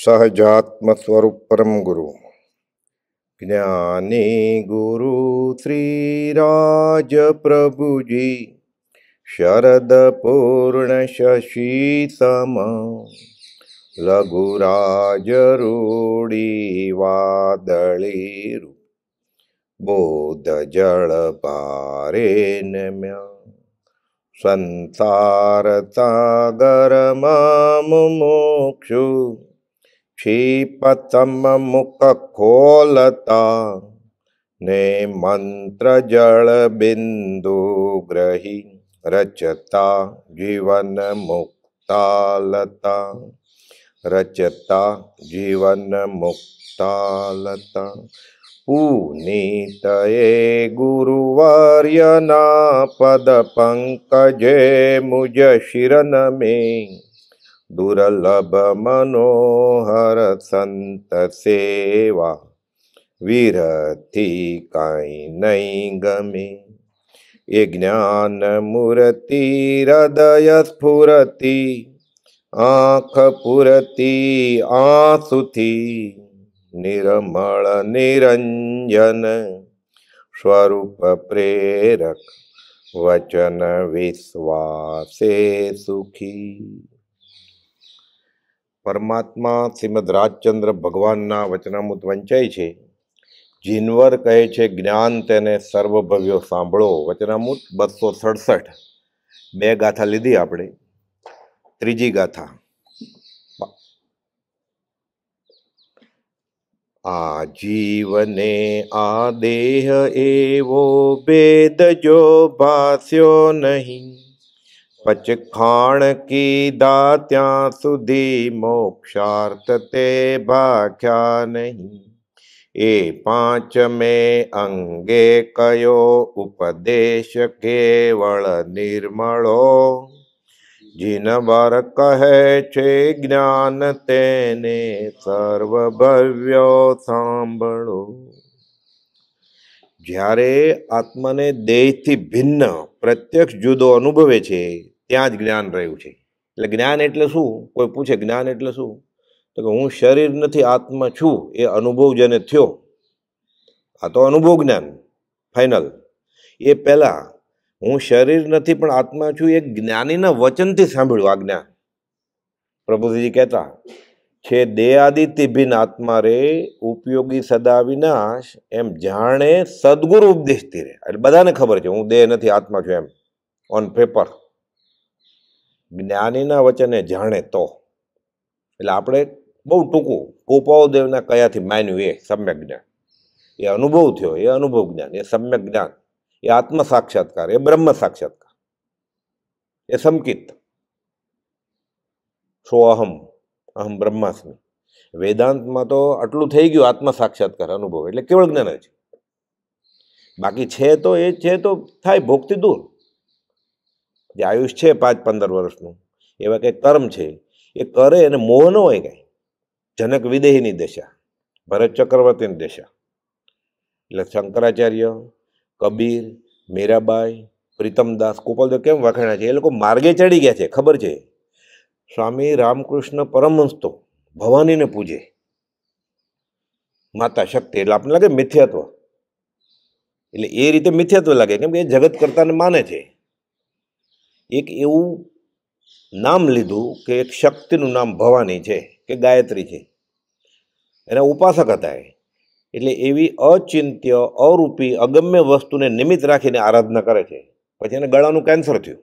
सहजात्मस्वरूपरं गुरु ज्ञानी गुरु श्रीराजप्रभुजी शरद लघुराजरूढीवादळीरु बोधजळ पारेण म्या क्षीपथममुखखो लता ने मन्त्रजलबिन्दुग्रहि रचताीवनमुक्ता लता रचता जीवनमुक्तालता लता पूनितये गुरुवर्यना पदपङ्कजे शिरन मे દુર્લભ મનોહર સંત સેવા વિરથી કાંઈ નહીં ગમે એ જ્ઞાન મૂર્તિ હૃદય સ્ફુરતી આંખ પૂરતી આંસુથી નિર્મળ નિરંજન સ્વરૂપ પ્રેરક વચન વિશ્વાસે સુખી પરમાત્મા શ્રીમદ રાજચંદ્ર ભગવાનના વચનામૃત વંચાય છે જીનવર કહે છે જ્ઞાન તેને સર્વભવ્યો સાંભળો વચનામૃત બસો સડસઠ બે ગાથા લીધી આપણે ત્રીજી ગાથા આ જીવને આ દેહ એવો ભેદ જો ભાસ્યો નહીં पचखाण की दात्या सुधी मोक्षार्थ ते भाख्या नहीं ए पांच में अंगे कयो उपदेश केवल निर्मलो जिन बार कहे छे ज्ञान तेने सर्व भव्यो સર્વભવ્યો સાંભળો જ્યારે આત્માને દેહથી ભિન્ન પ્રત્યક્ષ જુદો અનુભવે છે ત્યાં જ જ્ઞાન રહ્યું છે એટલે જ્ઞાન એટલે શું કોઈ પૂછે જ્ઞાન એટલે શું તો કે હું શરીર નથી આત્મા છું એ અનુભવ જેને થયો આ તો અનુભવ જ્ઞાન ફાઇનલ એ પહેલાં હું શરીર નથી પણ આત્મા છું એ જ્ઞાનીના વચનથી સાંભળ્યું આ જ્ઞાન પ્રભુજી કહેતા છે દેહાદિત્ય ભિન આત્મા રે ઉપયોગી સદા વિનાશ એમ જાણે સદગુરુ ઉપદેશતી રહે એટલે બધાને ખબર છે હું દેહ નથી આત્મા છું એમ ઓન પેપર જ્ઞાનીના વચને જાણે તો એટલે આપણે બહુ ટૂંકું કૃપાઓદેવના કયાથી માન્યું એ સમ્યક જ્ઞાન એ અનુભવ થયો એ અનુભવ જ્ઞાન એ સમ્યક જ્ઞાન એ આત્મ સાક્ષાત્કાર એ બ્રહ્મ સાક્ષાત્કાર એ સમકિત સો અહમ અહમ બ્રહ્માસ્મી વેદાંતમાં તો આટલું થઈ ગયું આત્મ સાક્ષાત્કાર અનુભવ એટલે કેવળ જ્ઞાન જ બાકી છે તો એ છે તો થાય ભોગથી દૂર જે આયુષ છે પાંચ પંદર વર્ષનું એવા કંઈક કર્મ છે એ કરે અને મોહ ન હોય કાંઈ જનક વિદેહીની દશા ભરત ચક્રવર્તીની દશા એટલે શંકરાચાર્ય કબીર મીરાબાઈ પ્રીતમદાસ ગોપાલદેવ કેમ વખાણ્યા છે એ લોકો માર્ગે ચડી ગયા છે ખબર છે સ્વામી રામકૃષ્ણ પરમહંસ તો ભવાનીને પૂજે માતા શક્તિ એટલે આપણને લાગે મિથ્યત્વ એટલે એ રીતે મિથ્યત્વ લાગે કેમ કે એ જગત કરતાને માને છે એક એવું નામ લીધું કે એક શક્તિનું નામ ભવાની છે કે ગાયત્રી છે એના ઉપાસક હતા એ એટલે એવી અચિંત્ય અરૂપી અગમ્ય વસ્તુને નિમિત્ત રાખીને આરાધના કરે છે પછી એને ગળાનું કેન્સર થયું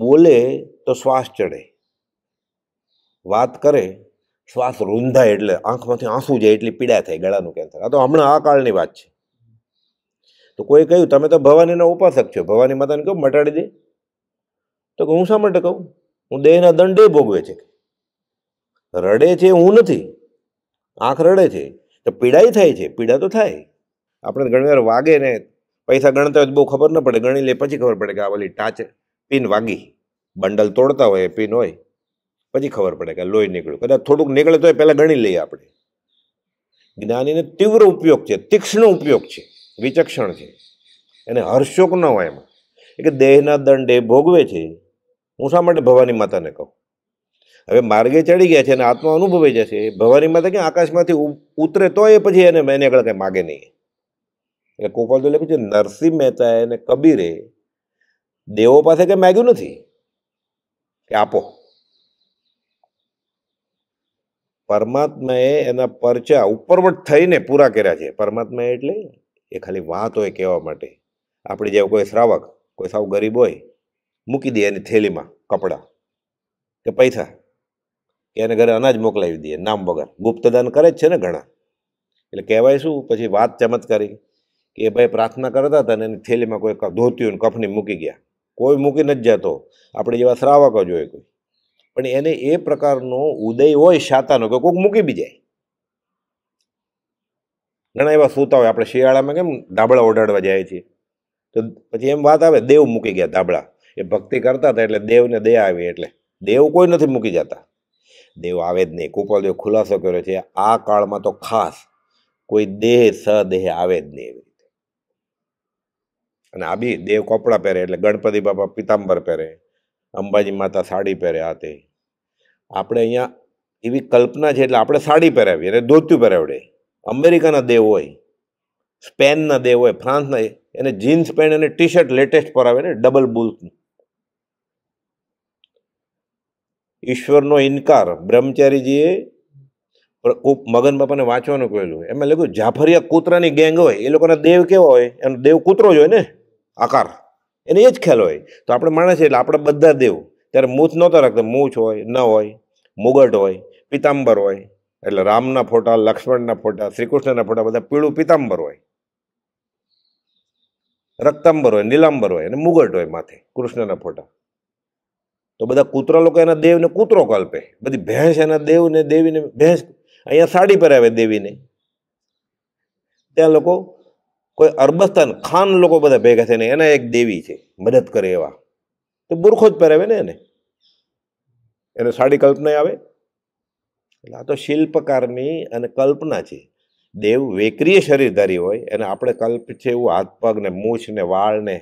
બોલે તો શ્વાસ ચડે વાત કરે શ્વાસ રૂંધાય એટલે આંખમાંથી આંસુ જાય એટલી પીડા થાય ગળાનું કેન્સર આ તો હમણાં આ કાળની વાત છે તો કોઈ કહ્યું તમે તો ભવાનીના ઉપાસક છો ભવાની માતાને કહું મટાડી દે તો હું શા માટે કહું હું દેહના દંડે ભોગવે છે રડે છે હું નથી આંખ રડે છે તો પીડાઈ થાય છે પીડા તો થાય આપણે ઘણીવાર વાગે ને પૈસા ગણતા હોય તો બહુ ખબર ન પડે ગણી લે પછી ખબર પડે કે આ ઓલી ટાંચ પિન વાગી બંડલ તોડતા હોય પિન હોય પછી ખબર પડે કે લોહી નીકળ્યું કદાચ થોડુંક નીકળે તો એ પહેલાં ગણી લઈએ આપણે જ્ઞાનીને તીવ્ર ઉપયોગ છે તીક્ષ્ણ ઉપયોગ છે વિચક્ષણ છે એને હર્ષોક ન હોય એમાં એટલે દેહના દંડ એ ભોગવે છે હું શા માટે ભવાની માતાને કહું હવે માર્ગે ચડી ગયા છે અને આત્મા અનુભવી જશે ભવાની માતા કે આકાશમાંથી ઉતરે તો એ પછી એને એને આગળ કંઈ માગે નહીં એટલે કોપાલ તો લખ્યું છે નરસિંહ મહેતા અને કબીરે દેવો પાસે કંઈ માગ્યું નથી કે આપો પરમાત્માએ એના પરચા ઉપરવટ થઈને પૂરા કર્યા છે પરમાત્મા એટલે એ ખાલી વાત હોય કહેવા માટે આપણે જેવો કોઈ શ્રાવક કોઈ સાવ ગરીબ હોય મૂકી દે એની થેલીમાં કપડાં કે પૈસા કે એને ઘરે અનાજ મોકલાવી દઈએ નામ વગર ગુપ્તદાન કરે જ છે ને ઘણા એટલે કહેવાય શું પછી વાત ચમત્કારી કે એ ભાઈ પ્રાર્થના કરતા હતા અને એની થેલીમાં કોઈ ધોતિયું કફની મૂકી ગયા કોઈ મૂકી નથી જતો આપણે જેવા શ્રાવકો જ હોય કોઈ પણ એને એ પ્રકારનો ઉદય હોય શાતાનો કે કોઈક મૂકી બી જાય ઘણા એવા સૂતા હોય આપણે શિયાળામાં કેમ ધાબળા ઓઢાડવા જાય છીએ તો પછી એમ વાત આવે દેવ મૂકી ગયા ધાબળા એ ભક્તિ કરતા હતા એટલે દેવને દયા આવી એટલે દેવ કોઈ નથી મૂકી જતા દેવ આવે જ નહીં કુપલદેવ ખુલાસો કર્યો છે આ કાળમાં તો ખાસ કોઈ દેહ સદેહ આવે જ નહીં એવી રીતે અને આ બી દેવ કપડાં પહેરે એટલે ગણપતિ બાપા પિતાંબર પહેરે અંબાજી માતા સાડી પહેરે આ તે આપણે અહીંયા એવી કલ્પના છે એટલે આપણે સાડી પહેરાવીએ અને ધોતું પહેરાવડે અમેરિકાના દેવ હોય સ્પેનના દેવ હોય ફ્રાન્સના એને જીન્સ પેન્ટ અને ટી શર્ટ લેટેસ્ટ પર આવે ને ડબલ બુલ્સનું ઈશ્વરનો ઇનકાર બ્રહ્મચારીજીએ મગન બાપાને વાંચવાનું કહેલું એમાં લખ્યું જાફરિયા કૂતરાની ગેંગ હોય એ લોકોના દેવ કેવો હોય એનો દેવ કૂતરો જ હોય ને આકાર એને એ જ ખ્યાલ હોય તો આપણે માણસ એટલે આપણે બધા દેવ ત્યારે મૂછ નહોતા રાખતા મૂછ હોય ન હોય મુગટ હોય પિતાંબર હોય એટલે રામના ફોટા લક્ષ્મણના ફોટા શ્રીકૃષ્ણના ફોટા બધા પીળું પિતાંબર હોય રક્તાંબર હોય નીલાંબર હોય અને મુગટ હોય માથે કૃષ્ણના ફોટા તો બધા કૂતરા લોકો એના દેવને કૂતરો કલ્પે બધી ભેંસ એના દેવને દેવીને ભેંસ અહીંયા સાડી પહેરાવે દેવીને ત્યાં લોકો કોઈ અરબસ્તાન ખાન લોકો બધા ભેગા ને એના એક દેવી છે મદદ કરે એવા તો બુરખો જ પહેરાવે ને એને એને સાડી કલ્પના આવે એટલે આ તો શિલ્પકારની અને કલ્પના છે દેવ વેકરીય શરીરધારી હોય અને આપણે કલ્પ છે એવું હાથ પગને મૂછને વાળને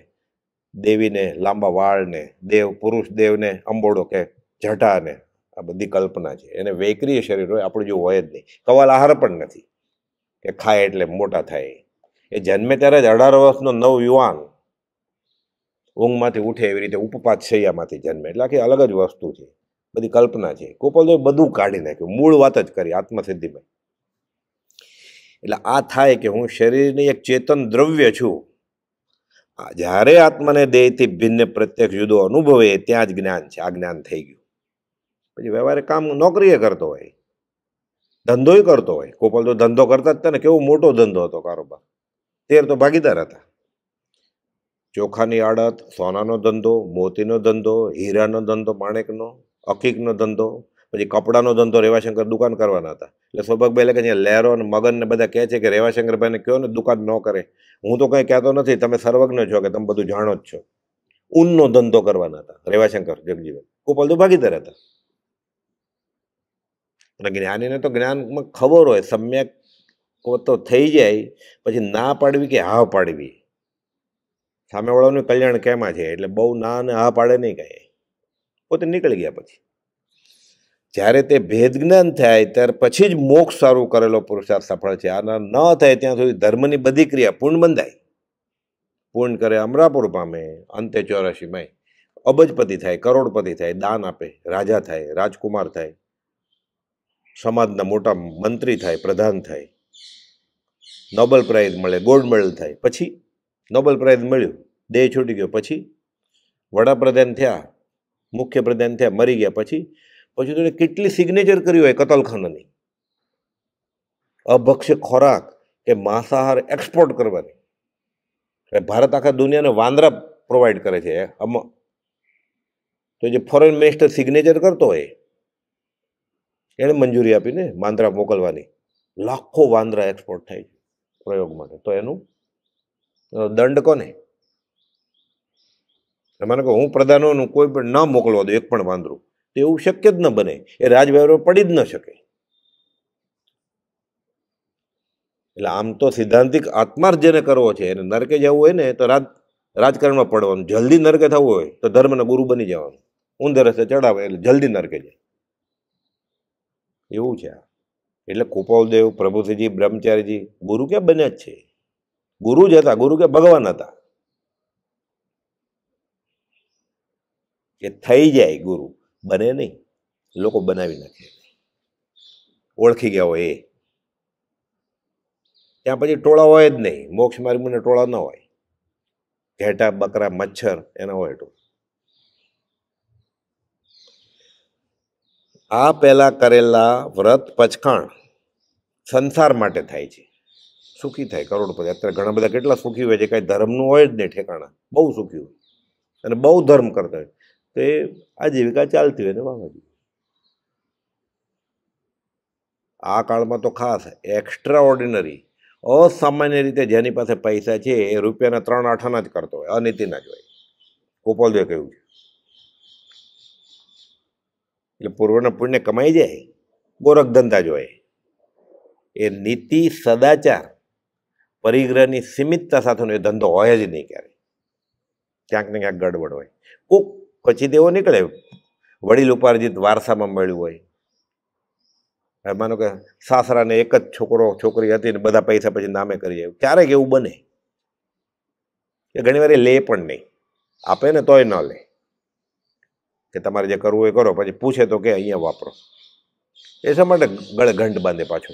દેવીને લાંબા વાળને દેવ પુરુષ દેવને અંબોડો કે જટાને આ બધી કલ્પના છે એને વેકરીય શરીર હોય આપણું જેવું હોય જ નહીં કવાલ આહાર પણ નથી કે ખાય એટલે મોટા થાય એ જન્મે ત્યારે જ અઢાર વર્ષનો નવ યુવાન ઊંઘમાંથી ઉઠે એવી રીતે ઉપપાત શૈયામાંથી જન્મે એટલે આખી અલગ જ વસ્તુ છે બધી કલ્પના છે ગોપાલદેવ બધું કાઢી નાખ્યું મૂળ વાત જ કરી આત્મસિદ્ધિમાં એટલે આ થાય કે હું શરીરની એક ચેતન દ્રવ્ય છું જ્યારે આત્માને દેહથી ભિન્ન પ્રત્યક્ષ જુદો અનુભવે ત્યાં જ જ્ઞાન છે આ જ્ઞાન થઈ ગયું પછી વ્યવહારે કામ નોકરીએ કરતો હોય ધંધોય કરતો હોય કોપલ તો ધંધો કરતા જ ને કેવો મોટો ધંધો હતો કારોબાર તેર તો ભાગીદાર હતા ચોખાની આડત સોનાનો ધંધો મોતીનો ધંધો હીરાનો ધંધો માણેકનો અકીકનો ધંધો પછી કપડાનો ધંધો રેવાશંકર દુકાન કરવાના હતા એટલે સૌભાગભાઈ એટલે કે અહીંયા લહેરો અને મગન ને બધા કહે છે કે રેવાશંકરભાઈને કહો ને દુકાન ન કરે હું તો કંઈ કહેતો નથી તમે સર્વજ્ઞ છો કે તમે બધું જાણો જ છો ઊનનો ધંધો કરવાના હતા રેવાશંકર જગજીવન ગોપાલ તો ભાગીદાર હતા અને જ્ઞાનીને તો જ્ઞાનમાં ખબર હોય સમ્યક તો થઈ જાય પછી ના પાડવી કે હા પાડવી સામેવાળાનું કલ્યાણ કેમાં છે એટલે બહુ ના ને હા પાડે નહીં કાંઈ પોતે નીકળી ગયા પછી જ્યારે તે ભેદજ્ઞાન થાય ત્યારે પછી જ મોક્ષ સારું કરેલો પુરુષાર્થ સફળ છે આના ન થાય ત્યાં સુધી ધર્મની બધી ક્રિયા પૂર્ણ બંધાય પૂર્ણ કરે અમરાપુર પામે અંતે ચોરાશીમાં અબજપતિ થાય કરોડપતિ થાય દાન આપે રાજા થાય રાજકુમાર થાય સમાજના મોટા મંત્રી થાય પ્રધાન થાય નોબલ પ્રાઇઝ મળે ગોલ્ડ મેડલ થાય પછી નોબલ પ્રાઇઝ મળ્યું દેહ છૂટી ગયો પછી વડાપ્રધાન થયા મુખ્ય પ્રધાન થયા મરી ગયા પછી પછી તેણે કેટલી સિગ્નેચર કરી હોય કતલખાનાની અભક્ષ્ય ખોરાક કે માંસાહાર એક્સપોર્ટ કરવાની એટલે ભારત આખા દુનિયાને વાંદરા પ્રોવાઈડ કરે છે આમાં તો જે ફોરેન મિનિસ્ટર સિગ્નેચર કરતો હોય એણે મંજૂરી આપીને વાંદરા મોકલવાની લાખો વાંદરા એક્સપોર્ટ થાય છે પ્રયોગ માટે તો એનું દંડ કોને મને કહું હું પ્રધાનોનું કોઈ પણ ન મોકલવા દઉં એક પણ વાંદરું એવું શક્ય જ ન બને એ રાજવ્યવહારો પડી જ ન શકે એટલે આમ તો સિદ્ધાંતિક આત્માર્થ જેને કરવો છે એને નરકે જવું હોય ને તો રાજ રાજકારણમાં પડવાનું જલ્દી નરકે થવું હોય તો ધર્મના ગુરુ બની જવાનું ઊંધે રસ્તે ચડાવે એટલે જલ્દી નરકે જાય એવું છે એટલે કુપાલદેવ પ્રભુસિંહજી બ્રહ્મચારીજી ગુરુ ક્યાં બન્યા જ છે ગુરુ જ હતા ગુરુ કે ભગવાન હતા એ થઈ જાય ગુરુ બને નહીં લોકો બનાવી નાખે ઓળખી ગયા હોય એ ત્યાં પછી ટોળા હોય જ નહીં મોક્ષ માર્ગમાં ટોળા ન હોય ઘેટા બકરા મચ્છર એના હોય ટોળા આ પહેલાં કરેલા વ્રત પચખાણ સંસાર માટે થાય છે સુખી થાય કરોડપતિ અત્યારે ઘણા બધા કેટલા સુખી હોય છે કાંઈ ધર્મનું હોય જ નહીં ઠેકાણા બહુ સુખી હોય અને બહુ ધર્મ કરતા હોય તો એ આજીવિકા ચાલતી હોય ને વાવા આ કાળમાં તો ખાસ એક્સ્ટ્રા ઓર્ડિનરી અસામાન્ય રીતે જેની પાસે પૈસા છે એ રૂપિયાના ત્રણ આઠના જ કરતો હોય અનિતિના જ હોય ગોપાલદેવે કહ્યું છે એટલે પૂર્વના પુણ્ય કમાઈ જાય ગોરખ ધંધા જ હોય એ નીતિ સદાચાર પરિગ્રહની સીમિતતા સાથેનો એ ધંધો હોય જ નહીં ક્યારે ક્યાંક ને ક્યાંક ગડબડ હોય કોક પછી તેઓ નીકળે વડીલ ઉપાર્જિત વારસામાં મળ્યું હોય માનો કે સાસરાને એક જ છોકરો છોકરી હતી ને બધા પૈસા પછી નામે કરી આવ્યું ક્યારેક એવું બને એ ઘણી વાર લે પણ નહીં આપે ને તોય ન લે કે તમારે જે કરવું એ કરો પછી પૂછે તો કે અહીંયા વાપરો એ શા માટે ગળે બાંધે પાછો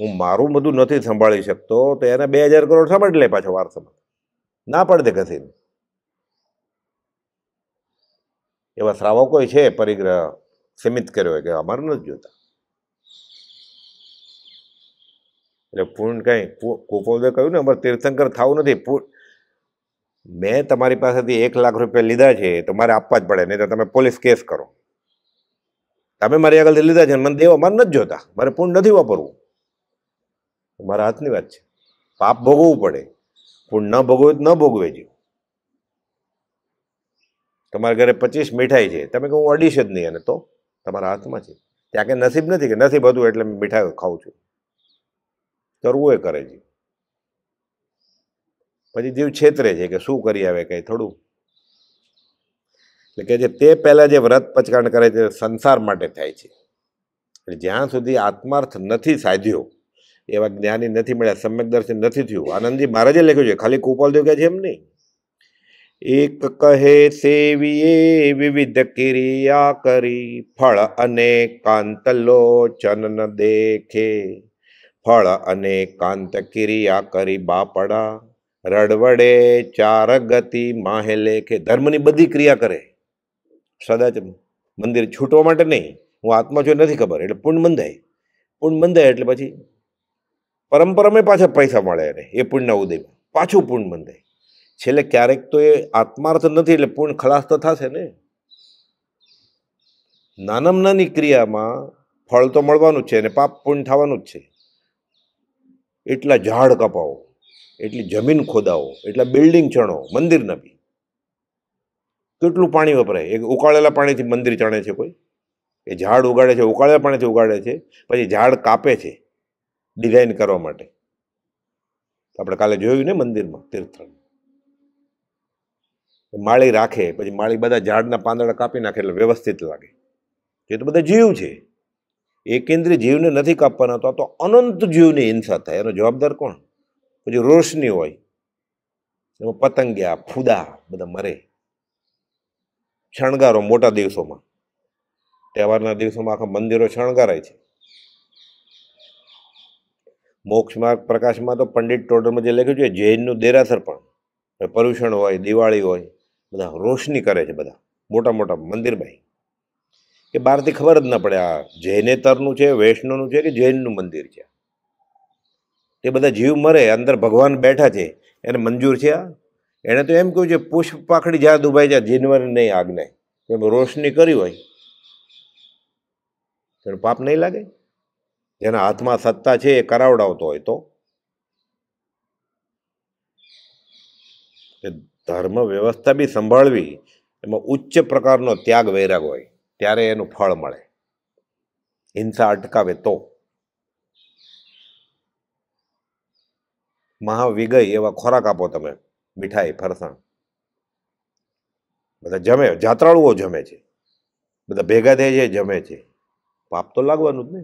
હું મારું બધું નથી સંભાળી શકતો તો એને બે હજાર કરોડ શા માટે લે પાછો વારસામાં ના પડે ઘસીને એવા શ્રાવકોય છે પરિગ્રહ સીમિત કર્યો હોય કે અમારે નથી જોતા એટલે પૂર્ણ કંઈ કુપોદે કહ્યું ને અમારે તીર્થંકર થવું નથી પૂર્ણ મેં તમારી પાસેથી એક લાખ રૂપિયા લીધા છે તો મારે આપવા જ પડે નહીં તો તમે પોલીસ કેસ કરો તમે મારી આગળથી લીધા છે મને દેવા મારે નથી જોતા મારે પૂર્ણ નથી વાપરવું મારા હાથની વાત છે પાપ ભોગવવું પડે પૂર્ણ ન ભોગવે ન ભોગવે જીવ તમારા ઘરે પચીસ મીઠાઈ છે તમે કહું અડીશ જ નહીં અને તો તમારા હાથમાં છે ત્યાં કે નસીબ નથી કે નસીબ હતું એટલે મીઠાઈ ખાઉં છું કરવું એ કરે છે પછી જીવ છેતરે છે કે શું કરી આવે કંઈ થોડું એટલે કે જે તે પહેલાં જે વ્રત પચકાણ કરે છે સંસાર માટે થાય છે એટલે જ્યાં સુધી આત્માર્થ નથી સાધ્યો એવા જ્ઞાની નથી મળ્યા સમ્યક દર્શન નથી થયું આનંદજી મહારાજે લખ્યું છે ખાલી કુપલ દેવ કે છે એમ નહીં એક કહે સેવીએ વિવિધ ક્રિયા કરી ફળ અને કાંત લોચન દેખે ફળ અને કાંત ક્રિયા કરી બાપડા રડવડે ચાર ગતિ માહે લેખે ધર્મની બધી ક્રિયા કરે સદાચ મંદિર છૂટવા માટે નહીં હું આત્મા છું નથી ખબર એટલે પૂર્ણ બંધાય પૂર્ણ બંધાય એટલે પછી પરંપરામાં પાછા પૈસા મળે એને એ પૂર્ણ ઉદયમાં પાછું પૂર્ણ બંધાય છેલ્લે ક્યારેક તો એ આત્માર્થ નથી એટલે પૂર્ણ ખલાસ તો થશે ને નાનામાં નાની ક્રિયામાં ફળ તો મળવાનું જ છે અને પાપ પૂર્ણ થવાનું જ છે એટલા ઝાડ કપાવો એટલી જમીન ખોદાવો એટલા બિલ્ડિંગ ચણો મંદિર નબી કેટલું પાણી વપરાય એક ઉકાળેલા પાણીથી મંદિર ચણે છે કોઈ એ ઝાડ ઉગાડે છે ઉકાળેલા પાણીથી ઉગાડે છે પછી ઝાડ કાપે છે ડિઝાઇન કરવા માટે આપણે કાલે જોયું ને મંદિરમાં તીર્થળ માળી રાખે પછી માળી બધા ઝાડના પાંદડા કાપી નાખે એટલે વ્યવસ્થિત લાગે એ તો બધા જીવ છે એકેન્દ્રી જીવને નથી કાપવાના તો આ તો અનંત જીવની હિંસા થાય એનો જવાબદાર કોણ પછી રોશની હોય એમાં પતંગિયા ફુદા બધા મરે શણગારો મોટા દિવસોમાં તહેવારના દિવસોમાં આખા મંદિરો શણગારાય છે મોક્ષ પ્રકાશમાં તો પંડિત ટોડરમાં જે લખ્યું છે જૈનનું દેરાસર પણ પર્યુષણ હોય દિવાળી હોય બધા રોશની કરે છે બધા મોટા મોટા મંદિરભાઈ કે બહારથી ખબર જ ના પડે આ જૈનેતરનું છે વૈષ્ણવનું છે કે જૈનનું મંદિર છે તે બધા જીવ મરે અંદર ભગવાન બેઠા છે એને મંજૂર છે આ એણે તો એમ કહ્યું છે પુષ્પ પાખડી જ્યાં દુભાઈ જા જીનવાની નહીં આગને એમ રોશની કરી હોય તેનું પાપ નહીં લાગે જેના હાથમાં સત્તા છે એ કરાવડાવતો હોય તો ધર્મ વ્યવસ્થા બી સંભાળવી એમાં ઉચ્ચ પ્રકારનો ત્યાગ વૈરાગ હોય ત્યારે એનું ફળ મળે હિંસા અટકાવે તો મહાવિગય એવા ખોરાક આપો તમે મીઠાઈ ફરસાણ બધા જમે જાત્રાળુઓ જમે છે બધા ભેગા થઈ જાય જમે છે પાપ તો લાગવાનું જ ને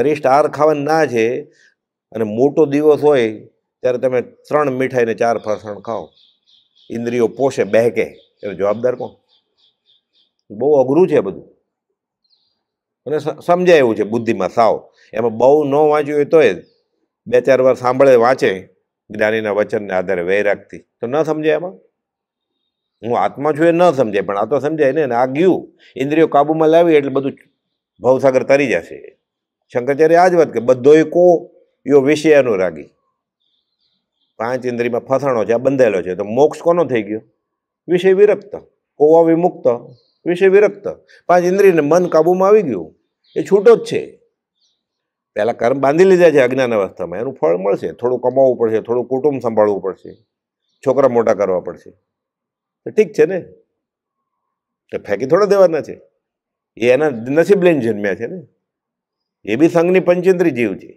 ગરિષ્ઠ આર ખાવાનું ના છે અને મોટો દિવસ હોય ત્યારે તમે ત્રણ મીઠાઈને ચાર ફરસાણ ખાઓ ઇન્દ્રિયો પોષે બહેકે એનો જવાબદાર કોણ બહુ અઘરું છે બધું અને સમજાય એવું છે બુદ્ધિમાં સાવ એમાં બહુ ન વાંચ્યું હોય તોય બે ચાર વાર સાંભળે વાંચે જ્ઞાનીના વચનને આધારે વૈરાગથી તો ન સમજાય એમાં હું આત્મા છું એ ન સમજાય પણ આ તો સમજાય ને આ ગયું ઇન્દ્રિયો કાબૂમાં લાવી એટલે બધું ભવસાગર તરી જશે શંકરાચાર્ય આ જ વાત કે બધોય કો યો વિષય અનુરાગી પાંચ ઇન્દ્રિયમાં ફસાણો છે આ બંધાયેલો છે તો મોક્ષ કોનો થઈ ગયો વિષય વિરક્ત કોવા વિમુક્ત વિષય વિરક્ત પાંચ ઇન્દ્રિયને મન કાબૂમાં આવી ગયું એ છૂટો જ છે પહેલાં કર્મ બાંધી લીધા છે અજ્ઞાન અવસ્થામાં એનું ફળ મળશે થોડું કમાવવું પડશે થોડું કુટુંબ સંભાળવું પડશે છોકરા મોટા કરવા પડશે તો ઠીક છે ને તો ફેંકી થોડા દેવાના છે એ એના નસીબ લઈને જન્મ્યા છે ને એ બી સંઘની પંચેન્દ્રી જીવ છે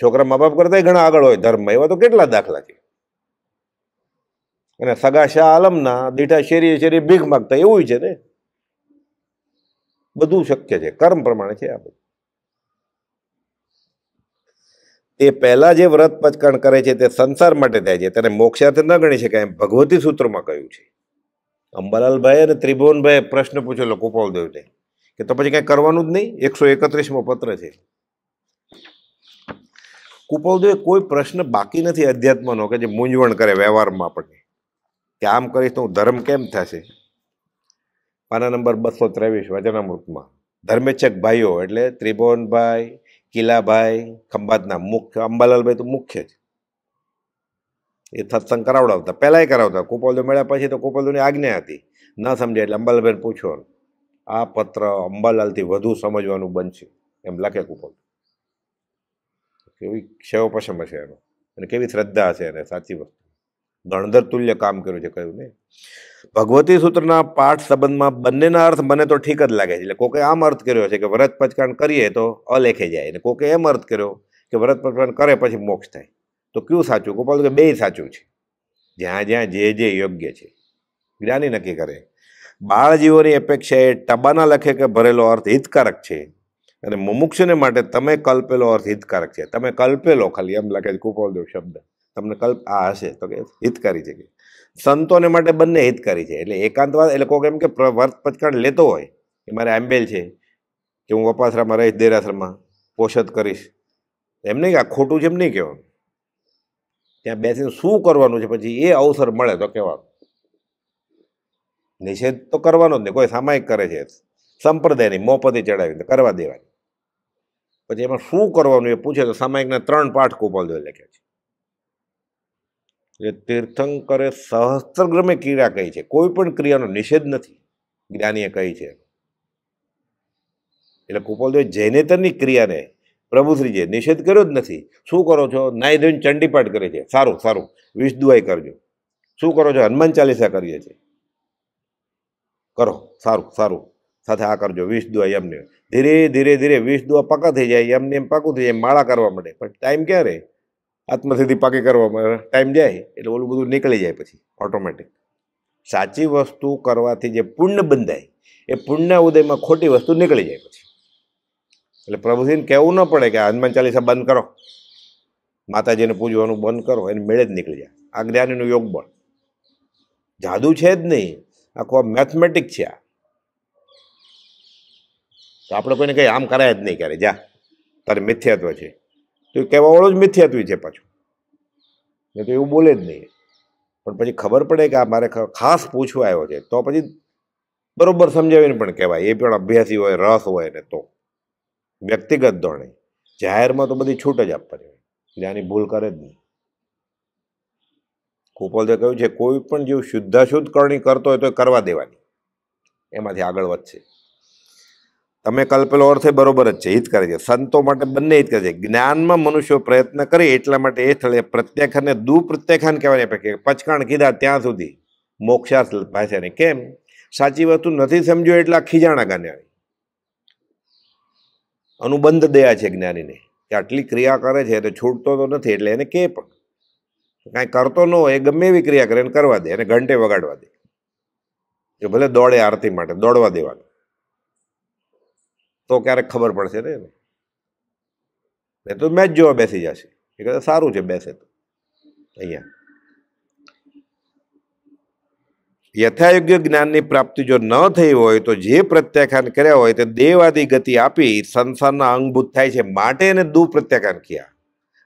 છોકરા મા બાપ કરતાંય ઘણા આગળ હોય ધર્મમાં એવા તો કેટલા દાખલા છે અને સગા શાહ આલમના દીઠા શેરીએ શેરી ભીખ માગતા એવું છે ને બધું શક્ય છે કર્મ પ્રમાણે છે આ બધું તે પહેલાં જે વ્રત પચકણ કરે છે તે સંસાર માટે થાય છે તેને મોક્ષાર્થે ન ગણી શકાય એમ ભગવતી સૂત્રમાં કહ્યું છે અંબાલાલભાઈ અને ત્રિભુવનભાઈએ પ્રશ્ન પૂછેલો ગોપાલદેવને કે તો પછી કંઈ કરવાનું જ નહીં એકસો એકત્રીસમો પત્ર છે કુપોદય કોઈ પ્રશ્ન બાકી નથી અધ્યાત્મનો કે જે મૂંઝવણ કરે વ્યવહારમાં આપણને કે આમ કરીશ તો હું ધર્મ કેમ થશે પાના નંબર બસો ત્રેવીસ વચનામૃતમાં ધર્મેચ્છક ભાઈઓ એટલે ત્રિભુવનભાઈ કિલાભાઈ ખંભાતના મુખ્ય અંબાલાલભાઈ તો મુખ્ય છે એ સત્સંગ કરાવડાવતા પહેલાંય કરાવતા કુપોલદેવ મળ્યા પછી તો કુપોલદેવની આજ્ઞા હતી ન સમજે એટલે અંબાલાલભાઈને પૂછો આ પત્ર અંબાલાલથી વધુ સમજવાનું બનશે એમ લખે કુપોલદેવ કેવી ક્ષયોપશમ હશે એનો અને કેવી શ્રદ્ધા હશે એને સાચી વસ્તુ ગણધર તુલ્ય કામ કર્યું છે કહ્યું નહીં ભગવતી સૂત્રના પાઠ સંબંધમાં બંનેના અર્થ મને તો ઠીક જ લાગે છે એટલે કોકે આમ અર્થ કર્યો છે કે વ્રત પચકાણ કરીએ તો અલેખે જાય અને કોકે એમ અર્થ કર્યો કે વ્રત પચકાણ કરે પછી મોક્ષ થાય તો કયું સાચું ગોપાલ કે બે સાચું છે જ્યાં જ્યાં જે જે યોગ્ય છે જ્ઞાની નક્કી કરે બાળજીવોની અપેક્ષા એ ટબાના લખે કે ભરેલો અર્થ હિતકારક છે અને મુમુક્ષને માટે તમે કલ્પેલો અર્થ હિતકારક છે તમે કલ્પેલો ખાલી એમ લાગે કુપોલ દેવ શબ્દ તમને કલ્પ આ હશે તો કે હિતકારી છે કે સંતોને માટે બંને હિતકારી છે એટલે એકાંતવાદ એટલે કોઈક એમ કે વર્ત પચકાણ લેતો હોય કે મારે આંબેલ છે કે હું વપાસરામાં રહીશ દેરાસરમાં પોષદ કરીશ એમ નહીં કે આ ખોટું છે એમ નહીં કહેવાનું ત્યાં બેસીને શું કરવાનું છે પછી એ અવસર મળે તો કહેવાનું નિષેધ તો કરવાનો જ નહીં કોઈ સામાયિક કરે છે સંપ્રદાયની મોપતી ચડાવીને કરવા દેવાની પછી એમાં શું કરવાનું એ પૂછે તો સામાયિકના ત્રણ પાઠ ગોપાલદેવે લખ્યા છે એટલે તીર્થંકરે સહસ્ત્રગ્રમે ક્રિયા કહી છે કોઈ પણ ક્રિયાનો નિષેધ નથી જ્ઞાનીએ કહી છે એટલે ગોપાલદેવ જૈનેતરની ક્રિયાને પ્રભુશ્રીજીએ નિષેધ કર્યો જ નથી શું કરો છો નાય ધોઈને ચંડીપાઠ કરે છે સારું સારું વિષદુઆઈ કરજો શું કરો છો હનુમાન ચાલીસા કરીએ છીએ કરો સારું સારું સાથે આ કરજો વીસ દુઆ એમને ધીરે ધીરે ધીરે વીસ દુઆ પાકા થઈ જાય એમને એમ પાકું થઈ જાય માળા કરવા માટે પણ ટાઈમ ક્યારે આત્મસિદ્ધિ પાકી કરવામાં ટાઈમ જાય એટલે ઓલું બધું નીકળી જાય પછી ઓટોમેટિક સાચી વસ્તુ કરવાથી જે પુણ્ય બંધાય એ પુણ્ય ઉદયમાં ખોટી વસ્તુ નીકળી જાય પછી એટલે પ્રભુજીને કહેવું ન પડે કે હનુમાન ચાલીસા બંધ કરો માતાજીને પૂજવાનું બંધ કરો એને મેળે જ નીકળી જાય આ જ્ઞાનીનું યોગ બળ જાદુ છે જ નહીં આખું આ મેથમેટિક છે આ તો આપણે કોઈને કંઈ આમ કરાય જ નહીં કરે જા તારે મિથ્યાત્વ છે તો એ કહેવાવાળો જ મિથ્યાત્વ છે પાછું ને તો એવું બોલે જ નહીં પણ પછી ખબર પડે કે આ મારે ખાસ પૂછવા આવ્યો છે તો પછી બરાબર સમજાવીને પણ કહેવાય એ પણ અભ્યાસી હોય રસ હોય ને તો વ્યક્તિગત ધોરણે જાહેરમાં તો બધી છૂટ જ આપવાની હોય જ્યાંની ભૂલ કરે જ નહીં કોપોલે કહ્યું છે કોઈ પણ જેવું શુદ્ધાશુદ્ધ કરણી કરતો હોય તો એ કરવા દેવાની એમાંથી આગળ વધશે તમે કલ્પેલો અર્થ બરોબર જ છે હિત કરે છે સંતો માટે બંને હિત કરે છે જ્ઞાનમાં મનુષ્યો પ્રયત્ન કરે એટલા માટે એ સ્થળે પ્રત્યાખ્યાનને દુપ્રત્યાખ્યાન કહેવાની કે પચકાણ કીધા ત્યાં સુધી મોક્ષાર્થ પાસે નહીં કેમ સાચી વસ્તુ નથી સમજો એટલા ખીજાણા જ્ઞાની અનુબંધ દયા છે જ્ઞાનીને કે આટલી ક્રિયા કરે છે એટલે છૂટતો તો નથી એટલે એને કે પણ કાંઈ કરતો ન હોય ગમે એવી ક્રિયા કરે એને કરવા દે એને ઘંટે વગાડવા દે કે ભલે દોડે આરતી માટે દોડવા દેવાનું તો ક્યારેક ખબર પડશે ને એને નહીં તો મેચ જોવા બેસી જશે એ કદાચ સારું છે બેસે તો અહીંયા યથાયોગ્ય જ્ઞાનની પ્રાપ્તિ જો ન થઈ હોય તો જે પ્રત્યાખ્યાન કર્યા હોય તે દેવાદી ગતિ આપી સંસારના અંગભૂત થાય છે માટે એને દુઃ પ્રત્યાખ્યાન કયા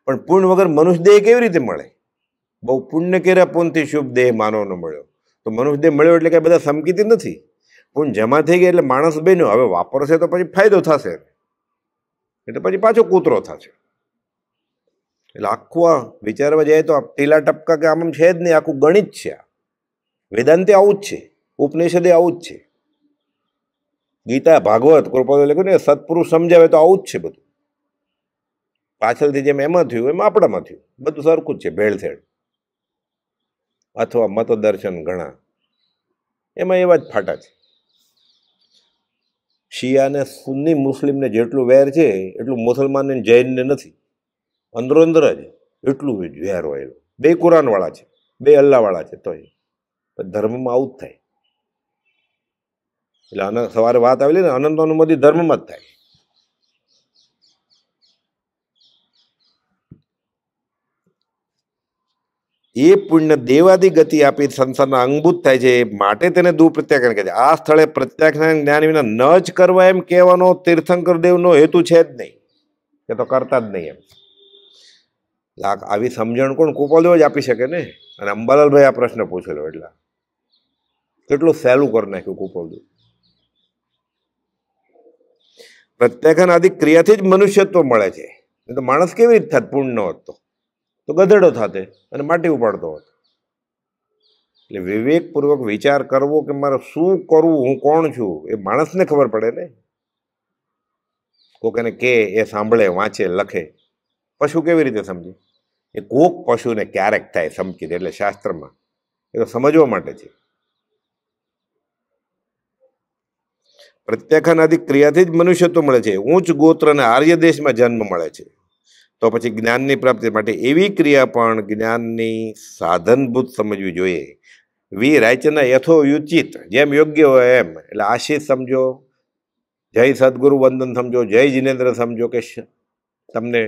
પણ પૂર્ણ વગર મનુષ્ય દેહ કેવી રીતે મળે બહુ પુણ્ય કર્યા પૂનથી શુભ દેહ માનવનો મળ્યો તો મનુષ્ય દેહ મળ્યો એટલે કે બધા સમકીતી નથી પણ જમા થઈ ગયા એટલે માણસ બન્યો હવે વાપરશે તો પછી ફાયદો થશે એટલે પછી પાછો કૂતરો થશે એટલે આખું આ વિચારવા જાય તો ટીલા ટપકા કે આમ છે જ નહીં આખું ગણિત છે આ વેદાંતે આવું જ છે ઉપનિષદે આવું જ છે ગીતા ભાગવત કૃપા લખ્યું ને સત્પુરુષ સમજાવે તો આવું જ છે બધું પાછળથી જેમ એમાં થયું એમ આપણામાં થયું બધું સરખું જ છે ભેળસેળ અથવા મતદર્શન ઘણા એમાં એવા જ ફાટા છે શિયાને સુન્ની મુસ્લિમને જેટલું વેર છે એટલું મુસલમાનને જૈનને નથી અંદરો અંદર જ એટલું જ વેર હોય બે કુરાનવાળા છે બે અલ્લાહવાળા છે તોય ધર્મમાં આવું જ થાય એટલે સવારે વાત આવેલી ને અનંત અનુમતિ ધર્મમાં જ થાય એ પુણ્ય દેવાદી ગતિ આપી સંસારના અંગભૂત થાય છે માટે તેને દુ કહે છે આ સ્થળે પ્રત્યાખ્યાન જ્ઞાન વિના ન જ કરવા એમ કહેવાનો તીર્થંકર દેવનો હેતુ છે જ નહીં એ તો કરતા જ નહીં એમ લાખ આવી સમજણ કોણ કોપાલદેવ જ આપી શકે ને અને અંબાલાલભાઈ આ પ્રશ્ન પૂછેલો એટલા કેટલું સહેલું કરી નાખ્યું કોપાલદેવ પ્રત્યાખ્યાન આદિ ક્રિયાથી જ મનુષ્યત્વ મળે છે તો માણસ કેવી રીતે થાત પૂર્ણ હતો તો ગધેડો થાતે અને માટી ઉપાડતો હોત એટલે વિવેકપૂર્વક વિચાર કરવો કે મારે શું કરવું હું કોણ છું એ માણસને ખબર પડે ને કોક એને કે એ સાંભળે વાંચે લખે પશુ કેવી રીતે સમજે એ કોક પશુને ક્યારેક થાય સમજી એટલે શાસ્ત્રમાં એ તો સમજવા માટે છે પ્રત્યાખ્યાન ક્રિયાથી જ મનુષ્યત્વ મળે છે ઊંચ ગોત્ર અને આર્ય દેશમાં જન્મ મળે છે તો પછી જ્ઞાનની પ્રાપ્તિ માટે એવી ક્રિયા પણ જ્ઞાનની સાધનભૂત સમજવી જોઈએ વી રાયચના યથોયુચિત જેમ યોગ્ય હોય એમ એટલે આશીષ સમજો જય સદગુરુ વંદન સમજો જય જિનેન્દ્ર સમજો કે તમને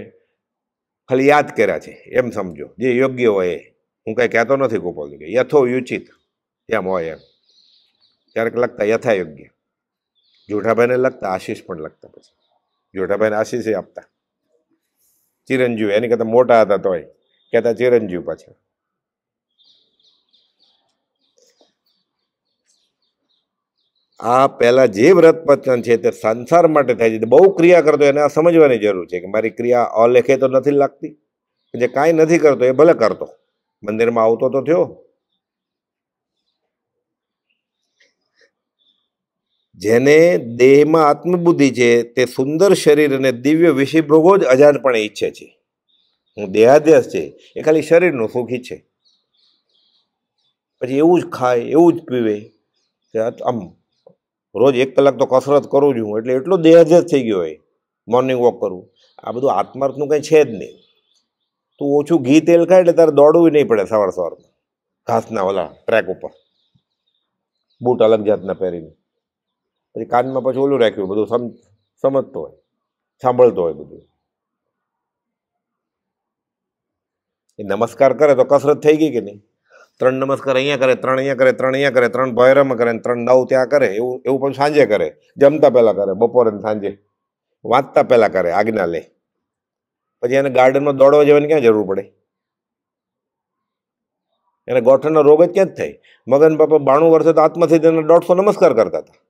ખાલી યાદ કર્યા છે એમ સમજો જે યોગ્ય હોય એ હું કંઈ કહેતો નથી ગોપાલજી કે યથોયુચિત એમ હોય એમ ક્યારેક લગતા યથાયોગ્ય જોઠાભાઈને લગતા આશીષ પણ લગતા પછી જોઠાભાઈને આશીષ આપતા ચિરંજીવ એની કરતાં મોટા હતા તોય કહેતા ચિરંજીવ પાછા આ પહેલાં જે વ્રત પચન છે તે સંસાર માટે થાય છે તે બહુ ક્રિયા કરતો એને આ સમજવાની જરૂર છે કે મારી ક્રિયા અલેખે તો નથી લાગતી જે કાંઈ નથી કરતો એ ભલે કરતો મંદિરમાં આવતો તો થયો જેને દેહમાં આત્મબુદ્ધિ છે તે સુંદર શરીર અને દિવ્ય વિષયભોગો જ અજાણપણે ઈચ્છે છે હું દેહાદ્યાસ છે એ ખાલી શરીરનું સુખી છે પછી એવું જ ખાય એવું જ પીવે કે આમ રોજ એક કલાક તો કસરત કરું છું એટલે એટલો દેહાદ્યાસ થઈ ગયો હોય મોર્નિંગ વોક કરું આ બધું આત્માર્થનું કંઈ છે જ નહીં તું ઓછું ઘી તેલ ખાય એટલે તારે દોડવું નહીં પડે સવાર સવારમાં ઘાસના ઓલા ટ્રેક ઉપર બૂટ અલગ જાતના પહેરીને પછી કાનમાં પછી ઓલું રાખ્યું બધું સમ સમજતો હોય સાંભળતો હોય બધું એ નમસ્કાર કરે તો કસરત થઈ ગઈ કે નહીં ત્રણ નમસ્કાર અહીંયા કરે ત્રણ અહીંયા કરે ત્રણ અહીંયા કરે ત્રણ ભૈરવમાં કરે ત્રણ નવ ત્યાં કરે એવું એવું પણ સાંજે કરે જમતા પહેલાં કરે બપોરે સાંજે વાંચતા પહેલાં કરે આજ્ઞા લે પછી એને ગાર્ડનમાં દોડવા જવાની ક્યાં જરૂર પડે એને ગોઠણનો રોગ જ ક્યાં જ થાય મગન બાપા બાણું વર્ષે તો આત્મથી તેને દોઢસો નમસ્કાર કરતા હતા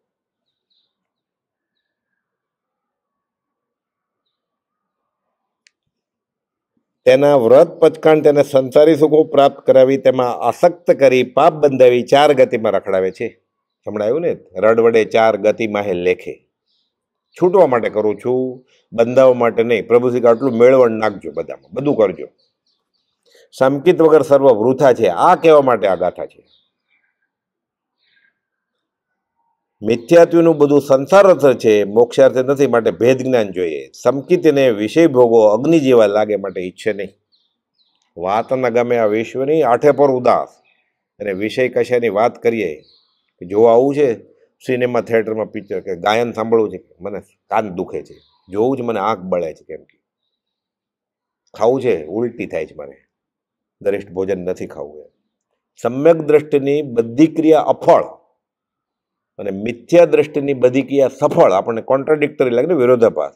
તેના વ્રત પચકાણ તેને સંસારી સુખો પ્રાપ્ત કરાવી તેમાં આસક્ત કરી પાપ બંધાવી ચાર ગતિમાં રખડાવે છે સંભળાયું ને રડવડે ચાર ગતિમાં હે લેખે છૂટવા માટે કરું છું બંધાવવા માટે નહીં પ્રભુજી આટલું મેળવણ નાખજો બધામાં બધું કરજો સંકિત વગર સર્વ વૃથા છે આ કહેવા માટે આ ગાથા છે મિથ્યાત્વનું બધું સંસાર રથ છે મોક્ષાર્થ નથી માટે ભેદ જ્ઞાન જોઈએ સમકિતને વિષય ભોગો અગ્નિ જેવા લાગે માટે ઈચ્છે નહીં વાત વાતના ગમે આ વિશ્વની આઠે પર ઉદાસ અને વિષય કશાની વાત કરીએ કે જોવા આવું છે સિનેમા થિયેટરમાં પિક્ચર કે ગાયન સાંભળવું છે મને કાન દુખે છે જોવું જ મને આંખ બળે છે કેમ કે ખાવું છે ઉલટી થાય છે મને દરિષ્ઠ ભોજન નથી ખાવું એમ સમ્યક દ્રષ્ટિની બધી ક્રિયા અફળ અને મિથ્યા દ્રષ્ટિની બધી ક્રિયા સફળ આપણને કોન્ટ્રાડિક્ટરી લાગે ને વિરોધાભાસ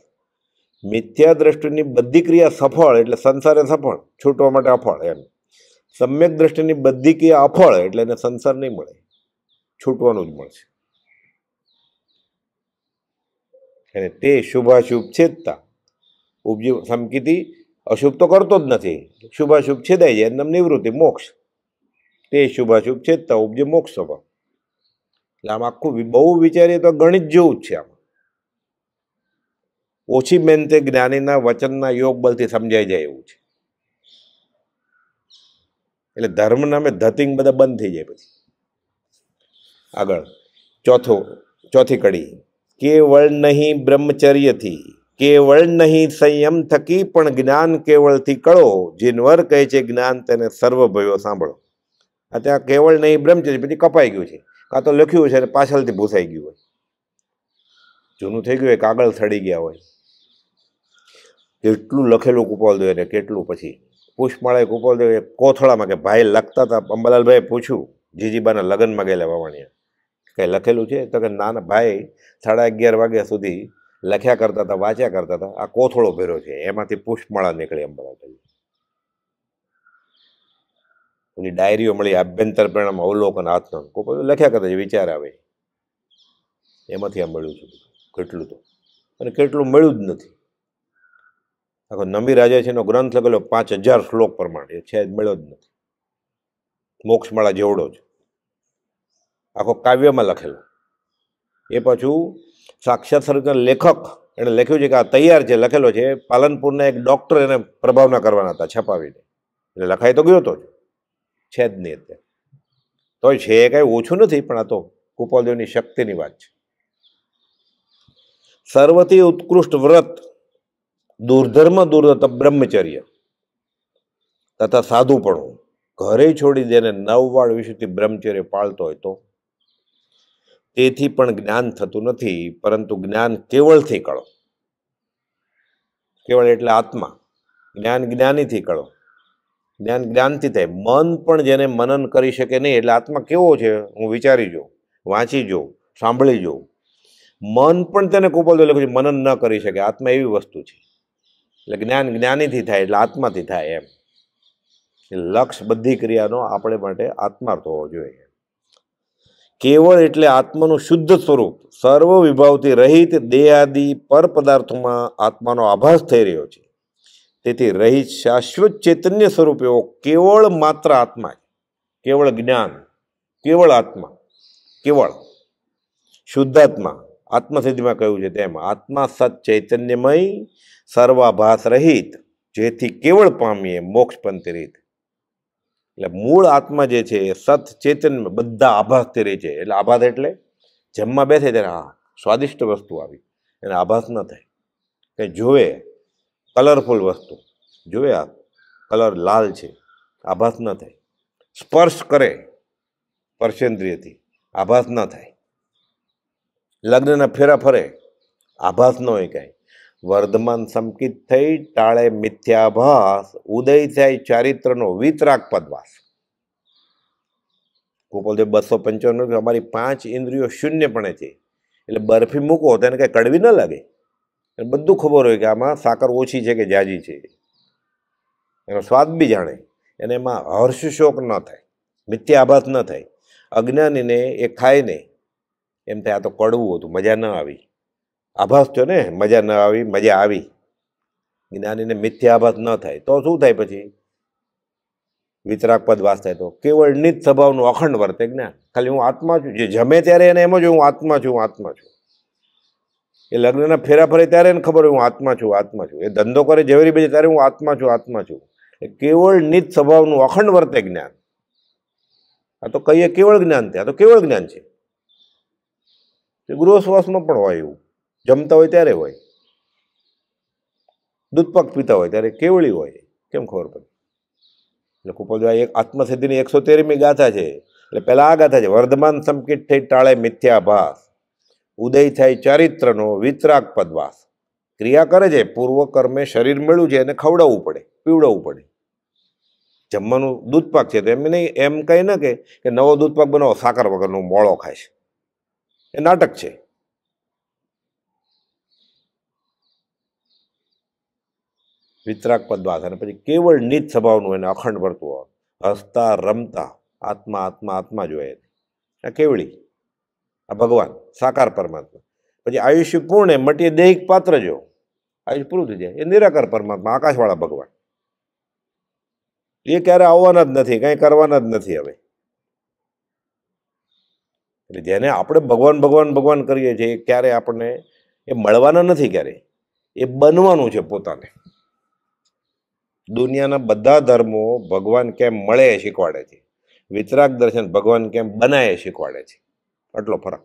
મિથ્યા દ્રષ્ટિની બધી ક્રિયા સફળ એટલે સંસારે સફળ છૂટવા માટે અફળ એમ સમ્યક દ્રષ્ટિની બધી ક્રિયા અફળ એટલે એને સંસાર નહીં મળે છૂટવાનું જ મળશે અને તે શુભાશુભ છેદતા ઉપજી સમકીતિ અશુભ તો કરતો જ નથી શુભાશુભ છેદાઈ જાય એમ નિવૃત્તિ મોક્ષ તે શુભાશુભ છેદતા ઉપજે મોક્ષ સ્વભાવ એટલે આમ આખું બહુ વિચારીએ તો ગણિત જેવું જ છે આમાં ઓછી મહેનતે જ્ઞાનીના વચનના યોગ બલથી સમજાઈ જાય એવું છે એટલે ધર્મ નામે ધતિંગ બધા બંધ થઈ જાય પછી આગળ ચોથો ચોથી કડી કેવળ નહીં બ્રહ્મચર્યથી કેવળ નહીં સંયમ થકી પણ જ્ઞાન કેવળથી કળો જીનવર કહે છે જ્ઞાન તેને સર્વ ભયો સાંભળો અત્યારે કેવળ નહીં બ્રહ્મચર્ય પછી કપાઈ ગયું છે કાં તો લખ્યું છે પાછળથી ભૂસાઈ ગયું હોય જૂનું થઈ ગયું હોય કાગળ સડી ગયા હોય કેટલું લખેલું કુપાલ દે ને કેટલું પછી પુષ્પમાળાએ કુપાલ દે કોથળામાં કે ભાઈ લખતા હતા અંબાલાલભાઈએ પૂછ્યું જીજીબાના લગ્નમાં ગયેલા વાવણીયા કંઈ લખેલું છે તો કે નાના ભાઈ સાડા અગિયાર વાગ્યા સુધી લખ્યા કરતા હતા વાંચ્યા કરતા હતા આ કોથળો ભેરો છે એમાંથી પુષ્પમાળા નીકળી અંબાલાલભાઈ એની ડાયરીઓ મળી આભ્યંતર પરિણામ અવલોકન આત્મકો બધું લખ્યા કરતા જે વિચાર આવે એમાંથી આ મળ્યું છે કેટલું તો અને કેટલું મળ્યું જ નથી આખો નંબી રાજા છે એનો ગ્રંથ લખેલો પાંચ હજાર શ્લોક પ્રમાણે એ છે મળ્યો જ નથી મોક્ષમાળા જેવડો જ આખો કાવ્યમાં લખેલો એ પાછું સાક્ષાત સર્જન લેખક એણે લખ્યું છે કે આ તૈયાર છે લખેલો છે પાલનપુરના એક ડૉક્ટર એને પ્રભાવના કરવાના હતા છપાવીને એટલે લખાઈ તો ગયો હતો જ છે જ નહીં અત્યારે તો છે કાંઈ ઓછું નથી પણ આ તો કુપાલદેવની શક્તિની વાત છે સર્વથી ઉત્કૃષ્ટ વ્રત દુર્ધર્મ દુર્દત્ત બ્રહ્મચર્ય તથા સાધુપણું ઘરે છોડી દેને નવવાળ વિષયથી બ્રહ્મચર્ય પાળતો હોય તો તેથી પણ જ્ઞાન થતું નથી પરંતુ જ્ઞાન કેવળથી કળો કેવળ એટલે આત્મા જ્ઞાન જ્ઞાનીથી કળો જ્ઞાન જ્ઞાનથી થાય મન પણ જેને મનન કરી શકે નહીં એટલે આત્મા કેવો છે હું વિચારી જો વાંચી જો સાંભળી જો મન પણ તેને કુપલ લખ્યું એટલે મનન ન કરી શકે આત્મા એવી વસ્તુ છે એટલે જ્ઞાન જ્ઞાનીથી થાય એટલે આત્માથી થાય એમ લક્ષ બધી ક્રિયાનો આપણે માટે આત્માર્થ હોવો જોઈએ કેવળ એટલે આત્માનું શુદ્ધ સ્વરૂપ સર્વ વિભાવથી રહિત દેહાદિ પર પદાર્થોમાં આત્માનો આભાસ થઈ રહ્યો છે તેથી રહી શાશ્વત ચૈતન્ય સ્વરૂપ એવો કેવળ માત્ર આત્મા કેવળ જ્ઞાન કેવળ આત્મા કેવળ શુદ્ધાત્મા આત્મસિદ્ધિમાં કહ્યું છે તેમ આત્મા સત ચૈતન્યમય સર્વાભાસ રહિત જેથી કેવળ પામીએ મોક્ષ પંથી રીત એટલે મૂળ આત્મા જે છે એ સત ચેતનમાં બધા આભાસથી રહે છે એટલે આભાસ એટલે જમવા બેસે ત્યારે હા સ્વાદિષ્ટ વસ્તુ આવી એને આભાસ ન થાય કંઈ જોવે કલરફુલ વસ્તુ જુએ આપ કલર લાલ છે આભાસ ન થાય સ્પર્શ કરે સ્પર્શેન્દ્રિયથી આભાસ ન થાય લગ્નના ફેરા ફરે આભાસ ન હોય કાંઈ વર્ધમાન સંકિત થઈ ટાળે મિથ્યાભાસ ઉદય થાય ચારિત્રનો વિતરાગ પદવાસ ગોપાલદેવ બસો પંચાવન અમારી પાંચ ઇન્દ્રિયો શૂન્યપણે છે એટલે બરફી મૂકો તેને કંઈ કડવી ન લાગે બધું ખબર હોય કે આમાં સાકર ઓછી છે કે જાજી છે એનો સ્વાદ બી જાણે અને એમાં હર્ષશોક ન થાય મિથ્યાભાત ન થાય અજ્ઞાનીને એ ખાય નહીં એમ થાય આ તો કડવું હતું મજા ન આવી આભાસ થયો ને મજા ન આવી મજા આવી જ્ઞાનીને મિથ્યાભાસ ન થાય તો શું થાય પછી વિતરાગપદ વાસ થાય તો કેવળ નિત સ્વભાવનું અખંડ વર્તે જ્ઞાન ખાલી હું આત્મા છું જે જમે ત્યારે એને એમ જ હું આત્મા છું હું આત્મા છું એ લગ્નના ફેરા ફરે ત્યારે એને ખબર હું આત્મા છું આત્મા છું એ ધંધો કરે જેવરી બજે ત્યારે હું આત્મા છું આત્મા છું એ કેવળ નિત સ્વભાવનું અખંડ વર્તે જ્ઞાન આ તો કહીએ કેવળ જ્ઞાન છે આ તો કેવળ જ્ઞાન છે તે ગૃહશ્વાસમાં પણ હોય એવું જમતા હોય ત્યારે હોય દૂધપાક પીતા હોય ત્યારે કેવળી હોય કેમ ખબર પડે એટલે કુપોદા એક આત્મસિદ્ધિની એકસો તેરમી ગાથા છે એટલે પહેલાં આ ગાથા છે વર્ધમાન સંકિત થઈ ટાળે મિથ્યાભાસ ઉદય થાય ચારિત્રનો વિતરાગ પદવાસ ક્રિયા કરે છે પૂર્વકર્મે શરીર મેળવું છે એને ખવડાવવું પડે પીવડાવવું પડે જમવાનું દૂધપાક છે તો એમ નહીં એમ કહી ન કે નવો દૂધપાક બનાવો સાકર વગરનો મોળો ખાય છે એ નાટક છે વિતરાગ પદવાસ અને પછી કેવળ નિત સ્વભાવનું એને અખંડ હોય હસતા રમતા આત્મા આત્મા આત્મા જોઈએ આ કેવળી આ ભગવાન સાકાર પરમાત્મા પછી આયુષ્ય પૂર્ણ એ મટીએ દૈહિક પાત્ર જો આયુષ્ય પૂરું થઈ જાય એ નિરાકાર પરમાત્મા આકાશવાળા ભગવાન એ ક્યારે આવવાના જ નથી કંઈ કરવાના જ નથી હવે એટલે જેને આપણે ભગવાન ભગવાન ભગવાન કરીએ છીએ એ ક્યારે આપણને એ મળવાના નથી ક્યારે એ બનવાનું છે પોતાને દુનિયાના બધા ધર્મો ભગવાન કેમ મળે શીખવાડે છે વિતરાગ દર્શન ભગવાન કેમ બનાવે શીખવાડે છે આટલો ફરક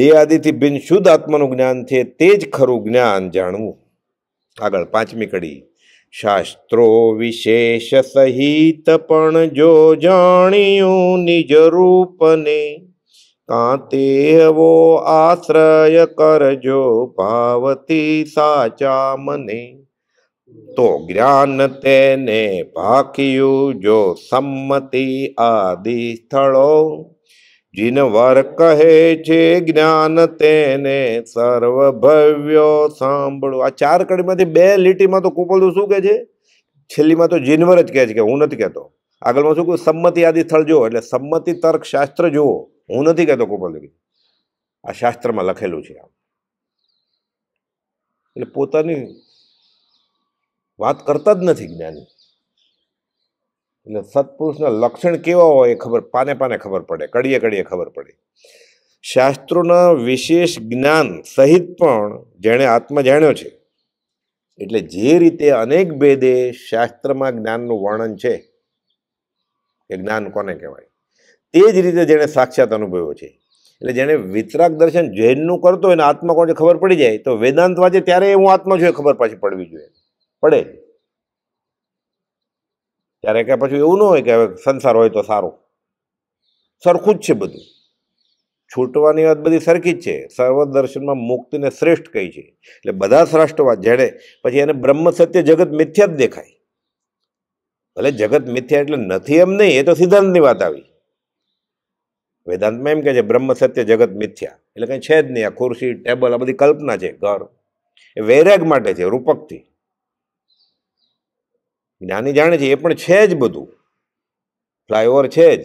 દેહાદિથી બિન શુદ્ધ આત્માનું જ્ઞાન છે તે જ ખરું જ્ઞાન જાણવું આગળ પાંચમી કડી શાસ્ત્રો વિશેષ સહિત પણ જો જાણ્યું નિજ રૂપને કાંતે હવો આશ્રય કરજો ભાવતી સાચા મને તો જ્ઞાન તેને ભાખ્યું જો સંમતિ આદિ સ્થળો જીનવર કહે છે જ્ઞાન તેને સર્વ ભવ્યો સાંભળો આ ચાર કડીમાંથી બે લીટીમાં તો કુપલદું શું કહે છે છેલ્લીમાં તો જીનવર જ કહે છે કે હું નથી કહેતો આગળમાં શું કહ્યું સંમતિ આદિ સ્થળ જુઓ એટલે સંમતિ તર્ક શાસ્ત્ર જુઓ હું નથી કહેતો કુપલદું આ શાસ્ત્રમાં લખેલું છે આમ એટલે પોતાની વાત કરતા જ નથી જ્ઞાની એટલે સત્પુરુષના લક્ષણ કેવા હોય એ ખબર પાને પાને ખબર પડે કડીએ કડીએ ખબર પડે શાસ્ત્રોના વિશેષ જ્ઞાન સહિત પણ જેણે આત્મા જાણ્યો છે એટલે જે રીતે અનેક ભેદે શાસ્ત્રમાં જ્ઞાનનું વર્ણન છે એ જ્ઞાન કોને કહેવાય તે જ રીતે જેણે સાક્ષાત અનુભવ્યો છે એટલે જેણે વિતરાક દર્શન જૈનનું કરતો હોય ને આત્મા કોણ ખબર પડી જાય તો વેદાંત વાંચે ત્યારે હું આત્મા છું એ ખબર પાછી પડવી જોઈએ પડે ત્યારે કે પછી એવું ન હોય કે હવે સંસાર હોય તો સારો સરખું જ છે બધું છૂટવાની વાત બધી સરખી જ છે સર્વદર્શનમાં મુક્તિને શ્રેષ્ઠ કહી છે એટલે બધા શ્રેષ્ઠવાદ જેણે પછી એને બ્રહ્મ સત્ય જગત મિથ્યા જ દેખાય ભલે જગત મિથ્યા એટલે નથી એમ નહીં એ તો સિદ્ધાંતની વાત આવી વેદાંતમાં એમ કહે છે બ્રહ્મ સત્ય જગત મિથ્યા એટલે કંઈ છે જ નહીં આ ખુરશી ટેબલ આ બધી કલ્પના છે ઘર એ વૈરાગ માટે છે રૂપકથી જ્ઞાની જાણે છે એ પણ છે જ બધું ફ્લાયઓવર છે જ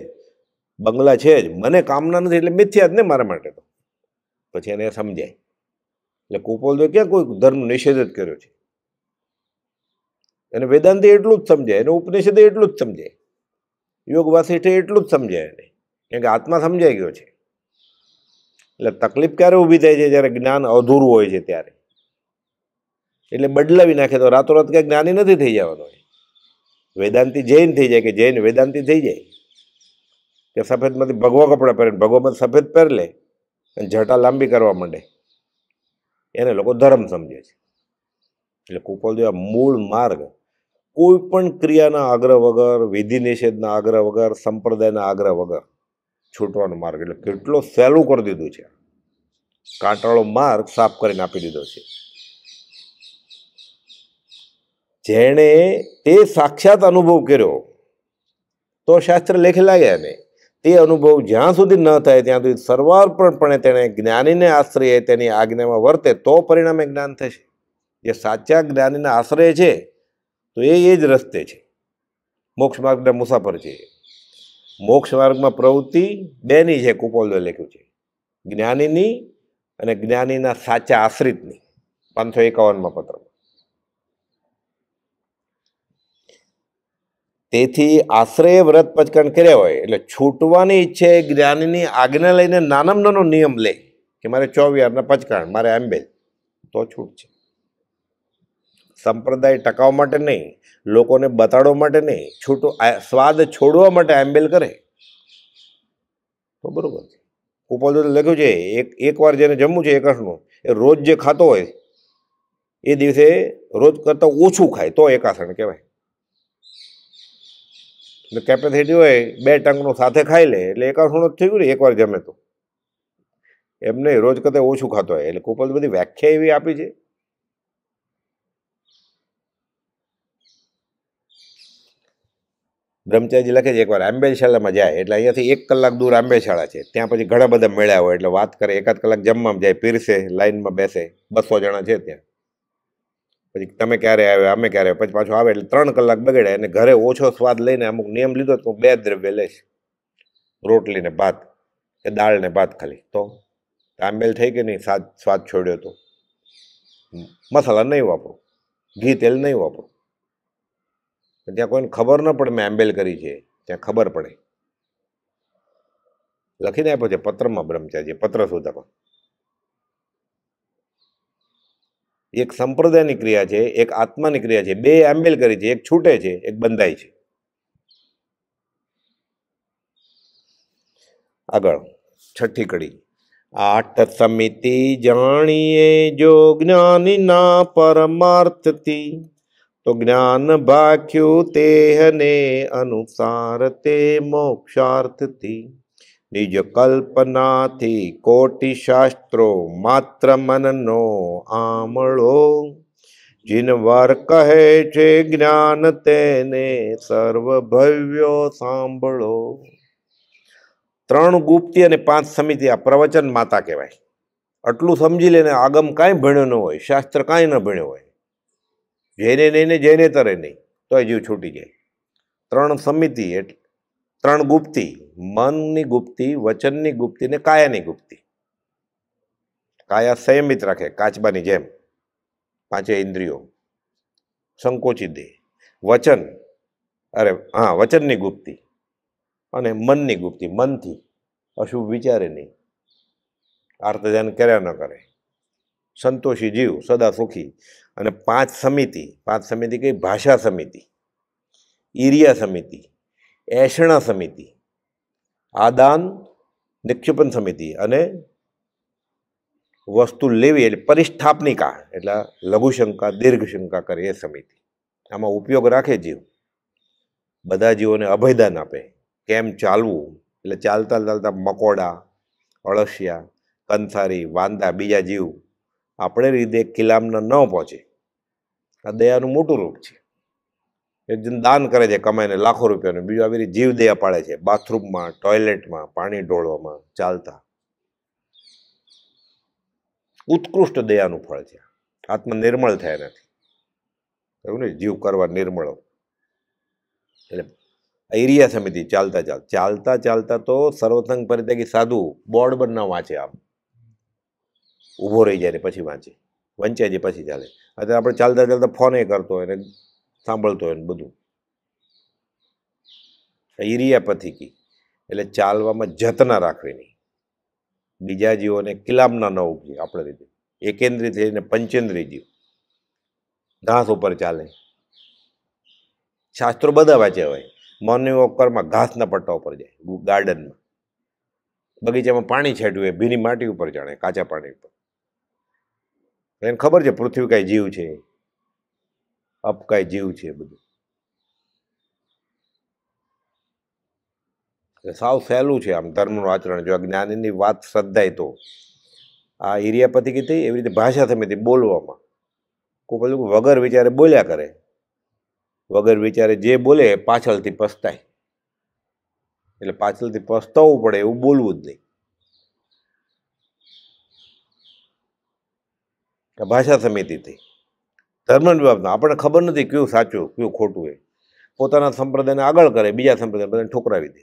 બંગલા છે જ મને કામના નથી એટલે મિથ્યા જ ને મારા માટે તો પછી એને સમજાય એટલે કુપોલ તો ક્યાં કોઈ ધર્મ નિષેધ જ કર્યો છે એને વેદાંતિ એટલું જ સમજાય અને ઉપનિષદે એટલું જ સમજાય યોગ વાસિષ્ઠે એટલું જ સમજાય એને કેમ કે આત્મા સમજાઈ ગયો છે એટલે તકલીફ ક્યારે ઊભી થાય છે જ્યારે જ્ઞાન અધૂરું હોય છે ત્યારે એટલે બદલાવી નાખે તો રાતોરાત ક્યાંય જ્ઞાની નથી થઈ જવાનો હોય વેદાંતિ જૈન થઈ જાય કે જૈન વેદાંતિ થઈ જાય કે સફેદમાંથી ભગવો કપડાં પહેરે ભગવોમાં સફેદ પહેર લે અને જટા લાંબી કરવા માંડે એને લોકો ધર્મ સમજે છે એટલે કુપલ જેવા મૂળ માર્ગ કોઈ પણ ક્રિયાના આગ્રહ વગર વિધિ નિષેધના આગ્રહ વગર સંપ્રદાયના આગ્રહ વગર છૂટવાનો માર્ગ એટલે કેટલો સહેલું કરી દીધું છે કાંટાળો માર્ગ સાફ કરીને આપી દીધો છે જેણે તે સાક્ષાત અનુભવ કર્યો તો શાસ્ત્ર લેખેલા ગયા નહીં તે અનુભવ જ્યાં સુધી ન થાય ત્યાં સુધી સર્વાર્પણપણે તેણે જ્ઞાનીને આશ્રય તેની આજ્ઞામાં વર્તે તો પરિણામે જ્ઞાન થશે જે સાચા જ્ઞાનીના આશ્રય છે તો એ એ જ રસ્તે છે મોક્ષ માર્ગના મુસાફર છે મોક્ષ માર્ગમાં પ્રવૃત્તિ બેની છે કુપોલે લખ્યું છે જ્ઞાનીની અને જ્ઞાનીના સાચા આશ્રિતની પાંચસો એકાવનમાં પત્ર તેથી આશરે વ્રત પચકણ કર્યા હોય એટલે છૂટવાની ઈચ્છે જ્ઞાનની આજ્ઞા લઈને નાનામ નાનો નિયમ લે કે મારે ચોવીયારના પચકાણ મારે આંબેલ તો છૂટ છે સંપ્રદાય ટકાવવા માટે નહીં લોકોને બતાડવા માટે નહીં છૂટો સ્વાદ છોડવા માટે એમ્બેલ કરે તો બરાબર છે ઉપરજો લખ્યું છે એક એકવાર જેને જમવું છે એકાસનું એ રોજ જે ખાતો હોય એ દિવસે રોજ કરતાં ઓછું ખાય તો એકાસણ કહેવાય એટલે કેપેસિટી હોય બે ટંકનું સાથે ખાઈ લે એટલે એકાસુણો જ થઈ ગયું ને એકવાર જમે તો એમ નહીં રોજ કદાચ ઓછું ખાતો હોય એટલે કોપલ બધી વ્યાખ્યા એવી આપી છે બ્રહ્મચારીજી લખે છે એકવાર આંબેશાળામાં જાય એટલે અહીંયાથી એક કલાક દૂર આંબેશાળા છે ત્યાં પછી ઘણા બધા મેળ્યા હોય એટલે વાત કરે એકાદ કલાક જમવામાં જાય પીરસે લાઇનમાં બેસે બસો જણા છે ત્યાં પછી તમે ક્યારે આવ્યા અમે ક્યારે પછી પાછું આવે એટલે ત્રણ કલાક બગડે અને ઘરે ઓછો સ્વાદ લઈને અમુક નિયમ લીધો તો હું બે દ્રવ્ય લઈશ રોટલીને ભાત કે દાળને ભાત ખાલી તો આંબેલ થઈ કે નહીં સાદ સ્વાદ છોડ્યો તો મસાલા નહીં વાપરો ઘી તેલ નહીં વાપરો ત્યાં કોઈને ખબર ન પડે મેં આંબેલ કરી છે ત્યાં ખબર પડે લખીને આપ્યો છે પત્રમાં બ્રહ્મચાર્ય પત્ર શોધામાં એક સંપ્રદાયની ક્રિયા છે એક આત્માની ક્રિયા છે બે આંબેલ કરી છે એક છૂટે છે એક બંધાય છે આગળ છઠ્ઠી કડી આઠ સમિતિ જાણીએ જો જ્ઞાનીના પરમાર્થથી તો જ્ઞાન ભાખ્યું તેહને અનુસાર તે મોક્ષાર્થથી નિજ કલ્પનાથી કોટી શાસ્ત્રો માત્ર મનનો આમળો જિનવર કહે છે જ્ઞાન તેને સર્વભવ્યો સાંભળો ત્રણ ગુપ્તિ અને પાંચ સમિતિ આ પ્રવચન માતા કહેવાય આટલું સમજી લેને આગમ કાંઈ ભણ્યો ન હોય શાસ્ત્ર કાંઈ ન ભણ્યો હોય જેને નહીં ને જેને તરે નહીં તો જીવ છૂટી જાય ત્રણ સમિતિ એટલે ત્રણ ગુપ્તી મનની ગુપ્તિ વચનની ગુપ્તી ને કાયાની ગુપ્તિ કાયા સંયમિત રાખે કાચબાની જેમ પાંચે ઇન્દ્રિયો સંકોચી દે વચન અરે હા વચનની ગુપ્તિ અને મનની ગુપ્તિ મનથી અશુભ વિચારે નહીં આર્ત કર્યા ન કરે સંતોષી જીવ સદા સુખી અને પાંચ સમિતિ પાંચ સમિતિ કઈ ભાષા સમિતિ ઈરિયા સમિતિ એષણા સમિતિ આદાન નિક્ષેપણ સમિતિ અને વસ્તુ લેવી એટલે પરિસ્થાપનિકા એટલે લઘુશંકા દીર્ઘશંકા કરે એ સમિતિ આમાં ઉપયોગ રાખે જીવ બધા જીવોને અભયદાન આપે કેમ ચાલવું એટલે ચાલતા ચાલતા મકોડા અળસિયા કંસારી વાંદા બીજા જીવ આપણે રીતે કિલામના ન પહોંચે આ દયાનું મોટું રૂપ છે એકજણ દાન કરે છે કમાઈને લાખો રૂપિયાનું બીજું આવી રીતે જીવદયા પાડે છે બાથરૂમમાં ટોયલેટમાં પાણી ઢોળવામાં ચાલતા ઉત્કૃષ્ટ દયાનું ફળ છે આત્મા નિર્મળ થાય નથી એવું ને જીવ કરવા નિર્મળો એટલે એરિયા સમિતિ ચાલતા ચાલ ચાલતા ચાલતા તો સર્વસંગ પરિત્યાગી સાધુ બોર્ડ પર ન વાંચે આમ ઊભો રહી જાય ને પછી વાંચે વંચાય છે પછી ચાલે અત્યારે આપણે ચાલતા ચાલતા ફોન એ કરતો હોય ને સાંભળતો હોય ને બધું ઇરિયાપથિકી એટલે ચાલવામાં જતના રાખવી નહીં બીજા જીવોને કિલામના ન ઉપજી આપણે રીતે એકેન્દ્રિય થઈને પંચેન્દ્રિય જીવ ઘાસ ઉપર ચાલે શાસ્ત્રો બધા વાંચ્યા હોય મોર્નિંગ વોક ઘાસના પટ્ટા ઉપર જાય ગાર્ડનમાં બગીચામાં પાણી છાંટવું હોય ભીની માટી ઉપર જાણે કાચા પાણી ઉપર એને ખબર છે પૃથ્વી કાંઈ જીવ છે અપકાય જીવ છે બધું સાવ સહેલું છે આમ ધર્મનું આચરણ જો જ્ઞાનીની વાત શ્રદ્ધાય તો આ એરિયાપતિ કીધી એવી રીતે ભાષા તમે બોલવામાં કોઈ પેલું વગર વિચારે બોલ્યા કરે વગર વિચારે જે બોલે પાછળથી પસ્તાય એટલે પાછળથી પસ્તાવવું પડે એવું બોલવું જ નહીં ભાષા સમિતિ થઈ ધર્મના વિભાગના આપણને ખબર નથી કયું સાચું કયું ખોટું એ પોતાના સંપ્રદાયને આગળ કરે બીજા સંપ્રદાય બધાને ઠોકરાવી દે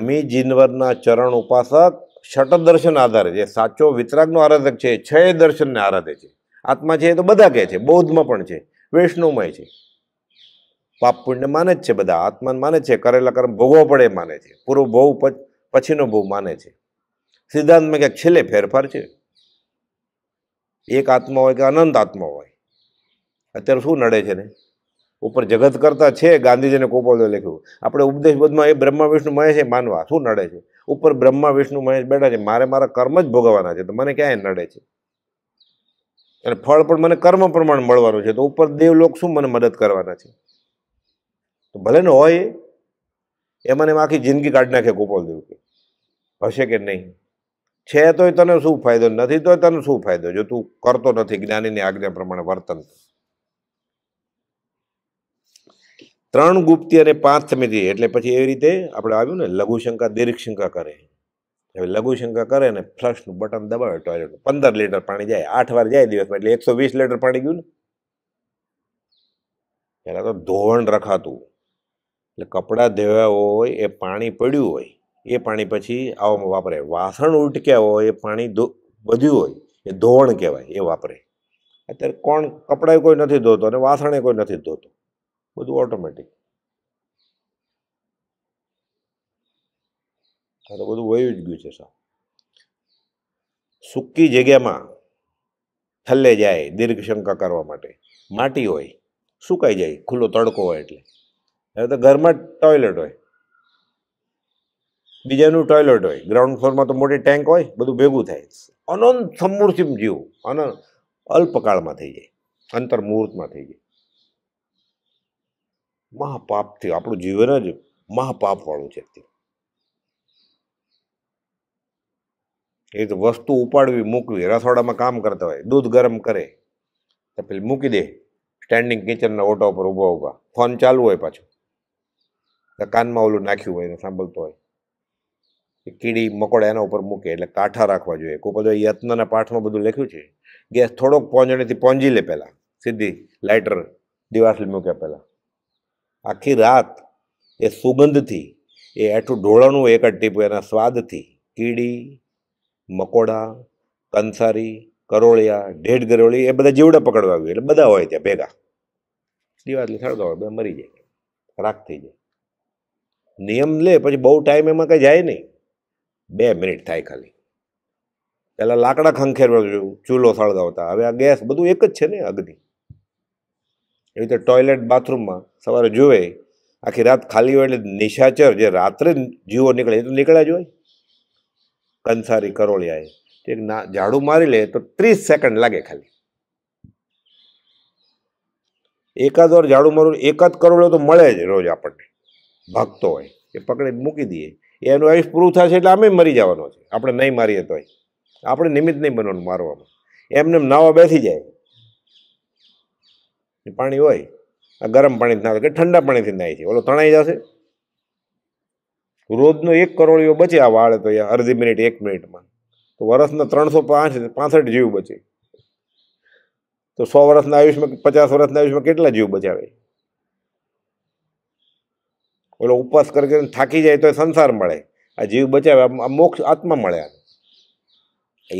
નમી જીનવરના ચરણ ઉપાસક ષટ દર્શન આધારે છે સાચો વિતરાગનો આરાધક છે છ દર્શનને આરાધે છે આત્મા છે એ તો બધા કહે છે બૌદ્ધમાં પણ છે વૈષ્ણવમાં છે પાપ પુણ્ય માને જ છે બધા આત્માને માને છે કરેલા કર્મ ભોગવો પડે માને છે પૂરો ભોવ પછીનો ભોવ માને છે સિદ્ધાંતમાં ક્યાંક છેલ્લે ફેરફાર છે એક આત્મા હોય કે અનંત આત્મા હોય અત્યારે શું નડે છે ને ઉપર જગત કરતા છે ગાંધીજીને કોપોલે લખ્યું આપણે ઉપદેશ બધમાં એ બ્રહ્મા વિષ્ણુ મહેશ એ માનવા શું નડે છે ઉપર બ્રહ્મા વિષ્ણુ મહેશ બેઠા છે મારે મારા કર્મ જ ભોગવવાના છે તો મને ક્યાંય નડે છે અને ફળ પણ મને કર્મ પ્રમાણે મળવાનું છે તો ઉપર દેવલોક શું મને મદદ કરવાના છે તો ભલે ને હોય એ મને આખી જિંદગી કાઢી નાખે કોપોલ દેવ કે હશે કે નહીં છે તોય તને શું ફાયદો નથી તોય તને શું ફાયદો જો તું કરતો નથી જ્ઞાનીની આજ્ઞા પ્રમાણે વર્તન ત્રણ ગુપ્તી અને પાંચ સમિતિ એટલે પછી એવી રીતે આપણે આવ્યું ને લઘુશંકા દીર્ઘશંકા કરે હવે લઘુશંકા કરે ને ફ્લશનું બટન દબાવે ટોયલેટનું પંદર લીટર પાણી જાય આઠ વાર જાય દિવસમાં એટલે એકસો વીસ લીટર પાણી ગયું ને પહેલાં તો ધોવણ રખાતું એટલે કપડાં ધોયા હોય એ પાણી પડ્યું હોય એ પાણી પછી આવવામાં વાપરે વાસણ ઉટક્યા હોય એ પાણી વધ્યું હોય એ ધોવણ કહેવાય એ વાપરે અત્યારે કોણ કપડાએ કોઈ નથી ધોતો અને વાસણે કોઈ નથી ધોતું બધું ઓટોમેટિક તો બધું વયું જ ગયું છે સાહેબ સૂકી જગ્યામાં થલ્લે જાય દીર્ઘશંકા કરવા માટે માટી હોય સુકાઈ જાય ખુલ્લો તડકો હોય એટલે હવે તો ઘરમાં ટોયલેટ હોય બીજાનું ટોયલેટ હોય ગ્રાઉન્ડ ફ્લોરમાં તો મોટી ટેન્ક હોય બધું ભેગું થાય અનંત સમૂર્તિમ જીવ અનંત અલ્પકાળમાં થઈ જાય અંતર મુહૂર્તમાં થઈ જાય મહાપાપ થયું આપણું જીવન જ મહાપાપવાળું છે એ તો વસ્તુ ઉપાડવી મૂકવી રસોડામાં કામ કરતા હોય દૂધ ગરમ કરે તો પેલી મૂકી દે સ્ટેન્ડિંગ કિચનના ઓટા ઉપર ઊભા ઊભા ફોન ચાલુ હોય પાછો તો કાનમાં ઓલું નાખ્યું હોય એને સાંભળતો હોય એ કીડી મકોડા એના ઉપર મૂકે એટલે કાંઠા રાખવા જોઈએ કોઈ બધું યત્નના પાઠમાં બધું લખ્યું છે ગેસ થોડોક પહોંચણીથી પહોંચી લે પહેલાં સીધી લાઇટર દિવાસલી મૂક્યા પહેલાં આખી રાત એ સુગંધથી એ એઠું ઢોળાનું એક ટીપું એના સ્વાદથી કીડી મકોડા કંસારી કરોળિયા ઢેઢ ગરોળી એ બધા જીવડા પકડવા આવ્યું એટલે બધા હોય ત્યાં ભેગા દિવાળી સળગાવે બધા મરી જાય રાખ થઈ જાય નિયમ લે પછી બહુ ટાઈમ એમાં કંઈ જાય નહીં બે મિનિટ થાય ખાલી પહેલાં લાકડા ખંખેરવા ચૂલો સળગાવતા હવે આ ગેસ બધું એક જ છે ને અગ્નિ એવી રીતે ટોયલેટ બાથરૂમમાં સવારે જુએ આખી રાત ખાલી હોય એટલે નિશાચર જે રાત્રે જીવો નીકળે એ તો નીકળ્યા જ હોય કંસારી કરોળિયાએ તે ના ઝાડુ મારી લે તો ત્રીસ સેકન્ડ લાગે ખાલી એકાદ વાર ઝાડુ મારું એકાદ કરોળિયો તો મળે જ રોજ આપણને ભાગતો હોય એ પકડી મૂકી દઈએ એનું આયુષ પૂરું થશે એટલે અમે મરી જવાનો છે આપણે નહીં મારીએ તોય આપણે નિમિત્ત નહીં બનવાનું મારવામાં એમને નાવા બેસી જાય પાણી હોય આ ગરમ પાણીથી નાખે કે ઠંડા પાણીથી નાહી છે ઓલો તણાઈ જશે રોજનો એક કરોડિયો બચે આ વાળે તો અડધી મિનિટ એક મિનિટમાં તો વર્ષના ત્રણસો પાંસઠ જીવ બચે તો સો વર્ષના આયુષમાં પચાસ વર્ષના આયુષ્યમાં કેટલા જીવ બચાવે ઓલો ઉપવાસ કરીને થાકી જાય તો એ સંસાર મળે આ જીવ બચાવે આ મોક્ષ આત્મા મળે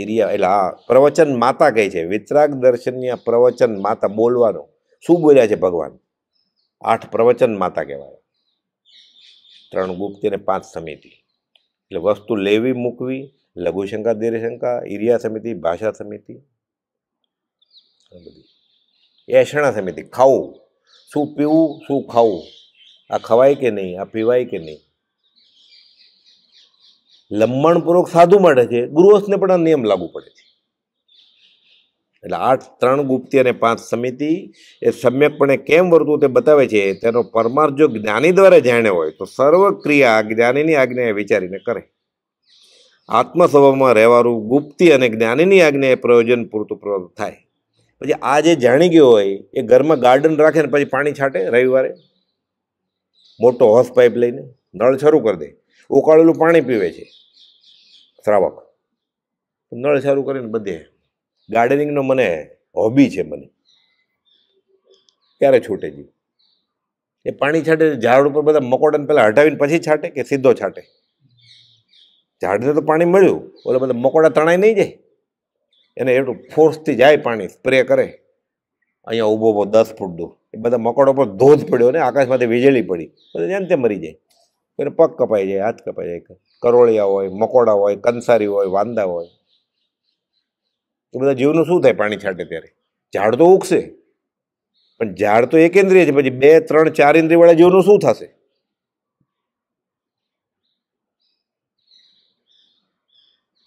એરિયા એટલે આ પ્રવચન માતા કહે છે વિતરાગ દર્શનની આ પ્રવચન માતા બોલવાનું શું બોલ્યા છે ભગવાન આઠ પ્રવચન માતા કહેવાય ત્રણ ગુપ્ત અને પાંચ સમિતિ એટલે વસ્તુ લેવી મૂકવી લઘુશંકા દેરશંકા ઇરિયા સમિતિ ભાષા સમિતિ બધી એષણા સમિતિ ખાવું શું પીવું શું ખાવું આ ખવાય કે નહીં આ પીવાય કે નહીં લંબણપૂર્વક સાધુ માટે છે ગુરુવસ્થને પણ આ નિયમ લાગુ પડે છે એટલે આઠ ત્રણ ગુપ્તિ અને પાંચ સમિતિ એ સમ્યકપણે કેમ વર્તવું તે બતાવે છે તેનો પરમાર્થ જો જ્ઞાની દ્વારા જાણ્યો હોય તો સર્વ ક્રિયા જ્ઞાનીની આજ્ઞાએ વિચારીને કરે આત્મસ્વભાવમાં રહેવાનું ગુપ્તિ અને જ્ઞાનીની આજ્ઞાએ પ્રયોજન પૂરતું પ્રયોગ થાય પછી આ જે જાણી ગયો હોય એ ઘરમાં ગાર્ડન રાખે ને પછી પાણી છાંટે રવિવારે મોટો હોસ પાઇપ લઈને નળ શરૂ કરી દે ઉકાળેલું પાણી પીવે છે શ્રાવક નળ શરૂ કરીને બધે ગાર્ડનિંગનો મને હોબી છે મને ક્યારે છૂટે જી એ પાણી છાંટે ઝાડ ઉપર બધા મકોડાને પહેલાં હટાવીને પછી છાંટે કે સીધો છાંટે ઝાડને તો પાણી મળ્યું ઓલે બધા મકોડા તણાઈ નહીં જાય એને એટલું ફોર્સથી જાય પાણી સ્પ્રે કરે અહીંયા ઊભો ઊભો દસ ફૂટ દૂર એ બધા મકોડા પર ધોધ પડ્યો ને આકાશમાંથી વીજળી પડી બધા જ્યાં તે મરી જાય એને પગ કપાઈ જાય હાથ કપાઈ જાય કરોળિયા હોય મકોડા હોય કંસારી હોય વાંદા હોય તો બધા જીવનું શું થાય પાણી છાંટે ત્યારે ઝાડ તો ઉગશે પણ ઝાડ તો એકેન્દ્રિય છે પછી બે ત્રણ ચાર ઇન્દ્રિયવાળા જીવનું શું થશે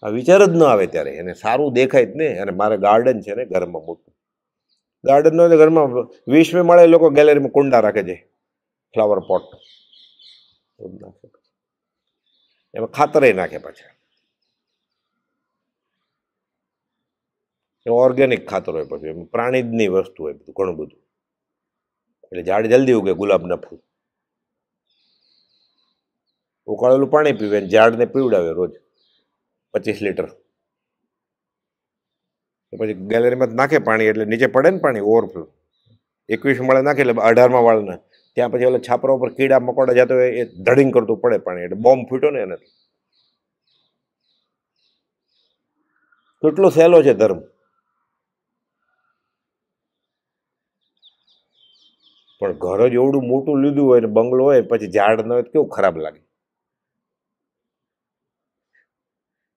આ વિચાર જ ન આવે ત્યારે એને સારું દેખાય જ ને અને મારે ગાર્ડન છે ને ઘરમાં મોટું ગાર્ડન હોય ઘરમાં વીસ મે મળે લોકો ગેલેરીમાં કુંડા રાખે છે ફ્લાવર પોટ એમાં ખાતરે નાખે પાછા એ ઓર્ગેનિક ખાતર હોય પછી પ્રાણીજની વસ્તુ હોય બધું ઘણું બધું એટલે ઝાડ જલ્દી ઉગે ગુલાબના ફૂલ ઉકાળેલું પાણી પીવે ઝાડને પીવડાવે રોજ પચીસ લીટર પછી ગેલેરીમાં નાખે પાણી એટલે નીચે પડે ને પાણી ઓવરફ્લો એકવીસ માળે નાખે એટલે અઢારમાં વાળના ત્યાં પછી ઓલા છાપરા ઉપર કીડા મકોડા જતો હોય એ ધડિંગ કરતું પડે પાણી એટલે બોમ્બ ફૂટો ને એનાથી કેટલો સહેલો છે ધર્મ પણ ઘર જ એવડું મોટું લીધું હોય ને બંગલો હોય પછી ઝાડ ન હોય કેવું ખરાબ લાગે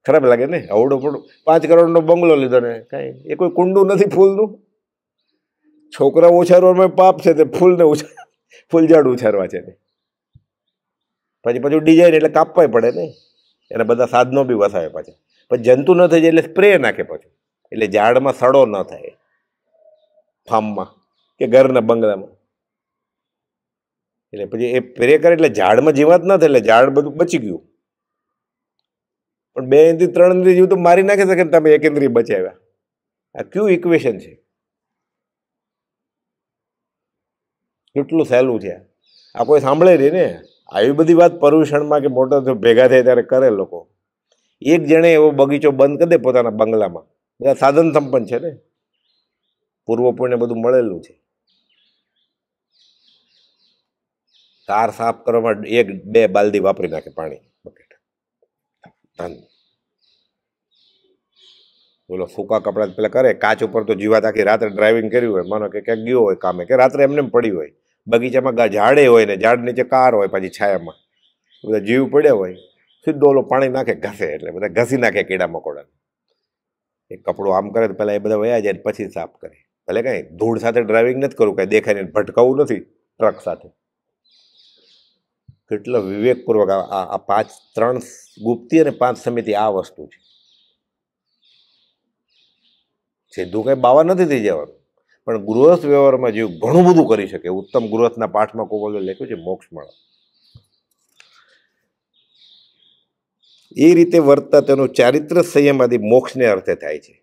ખરાબ લાગે ને અવડો પડો પાંચ કરોડનો બંગલો લીધો ને કાંઈ એ કોઈ કુંડું નથી ફૂલનું છોકરા ઉછારવામાં પાપ છે તે ફૂલને ઉછાર ફૂલ ઝાડ ઉછારવા છે ને પછી પાછું ડિઝાઇન એટલે કાપવાય પડે ને એને બધા સાધનો બી વસાવે પાછા પણ જંતુ ન થઈ જાય એટલે સ્પ્રે નાખે પાછું એટલે ઝાડમાં સડો ન થાય ફાર્મમાં કે ઘરના બંગલામાં એટલે પછી એ પ્રે કરે એટલે ઝાડમાં જીવાત ના થાય એટલે ઝાડ બધું બચી ગયું પણ બે ઇંચથી ત્રણ ઇંચથી જીવ તો મારી નાખી શકે તમે એક ઇંદ્રી બચાવ્યા આ ક્યુ ઇક્વેશન છે કેટલું સહેલું છે આ કોઈ સાંભળે રહી ને આવી બધી વાત પર્યુષણમાં કે મોટા ભેગા થાય ત્યારે કરે લોકો એક જણે એવો બગીચો બંધ કરી દે પોતાના બંગલામાં બધા સાધન સંપન્ન છે ને પૂર્વ પુણ્ય બધું મળેલું છે તાર સાફ કરવામાં એક બે બાલદી વાપરી નાખે પાણી બકેટ બોલો સૂકા કપડાં પેલા કરે કાચ ઉપર તો જીવાત આખી રાત્રે ડ્રાઇવિંગ કર્યું હોય માનો કે ક્યાંક ગયો હોય કામે કે રાત્રે એમને પડી હોય બગીચામાં ઝાડે હોય ને ઝાડ નીચે કાર હોય પછી છાયામાં બધા જીવ પડ્યા હોય સીધો ઓલો પાણી નાખે ઘસે એટલે બધા ઘસી નાખે કીડા મકોડાને એ કપડું આમ કરે તો પહેલાં એ બધા વયા જાય પછી સાફ કરે ભલે કાંઈ ધૂળ સાથે ડ્રાઇવિંગ નથી કરવું કાંઈ દેખાય ને ભટકાવવું નથી ટ્રક સાથે કેટલો વિવેકપૂર્વક આ આ પાંચ ત્રણ ગુપ્તી અને પાંચ સમિતિ આ વસ્તુ છે સીધું કંઈ બાવા નથી થઈ જવાનું પણ ગૃહસ્થ વ્યવહારમાં જેવું ઘણું બધું કરી શકે ઉત્તમ ગૃહસ્થના પાઠમાં કોવલે લખ્યું છે મોક્ષ મળે એ રીતે વર્તતા તેનું ચારિત્ર સંયમ આદિ મોક્ષને અર્થે થાય છે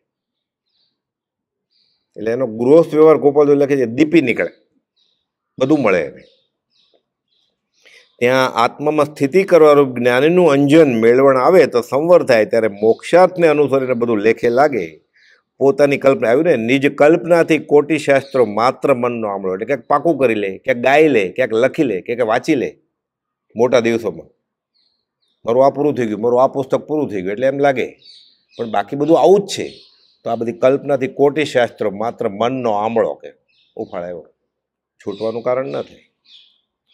એટલે એનો ગૃહસ્થ વ્યવહાર ગોપાલદેવ લખે છે દીપી નીકળે બધું મળે એને ત્યાં આત્મામાં સ્થિતિ કરવાનું જ્ઞાનનું અંજન મેળવણ આવે તો સંવર થાય ત્યારે મોક્ષાર્થને અનુસરીને બધું લેખે લાગે પોતાની કલ્પના આવ્યું ને નિજ કલ્પનાથી કોટી શાસ્ત્રો માત્ર મનનો આમળો એટલે ક્યાંક પાકું કરી લે ક્યાંક ગાઈ લે ક્યાંક લખી લે ક્યાંક વાંચી લે મોટા દિવસોમાં મારું આ પૂરું થઈ ગયું મારું આ પુસ્તક પૂરું થઈ ગયું એટલે એમ લાગે પણ બાકી બધું આવું જ છે તો આ બધી કલ્પનાથી કોટી શાસ્ત્રો માત્ર મનનો આમળો કે ઉફાળાયો છૂટવાનું કારણ નથી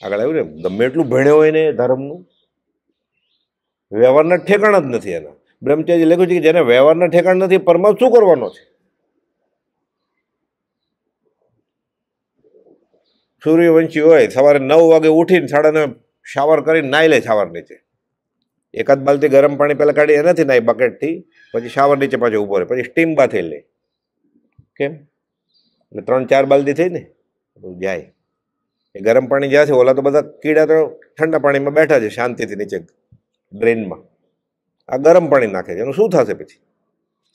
આગળ આવ્યું ને ગમે એટલું ભણ્યો હોય ને એ ધર્મનું વ્યવહારના ઠેકાણ જ નથી એના બ્રહ્મચારી લખ્યું છે કે જેને વ્યવહારના ઠેકાણ નથી પરમાત્મા શું કરવાનો છે સૂર્યવંશી હોય સવારે નવ વાગે ઉઠીને સાડા શાવર કરીને નાહી લે શાવર નીચે એકાદ બાલતી ગરમ પાણી પહેલાં કાઢી એનાથી નાહી બકેટથી પછી શાવર નીચે પાછો ઊભો રહે પછી સ્ટીમ બાથી લે કેમ એટલે ત્રણ ચાર બાલતી થઈ ને જાય એ ગરમ પાણી જ્યાં છે ઓલા તો બધા કીડા તો ઠંડા પાણીમાં બેઠા છે શાંતિથી નીચે ડ્રેનમાં આ ગરમ પાણી નાખે છે એનું શું થશે પછી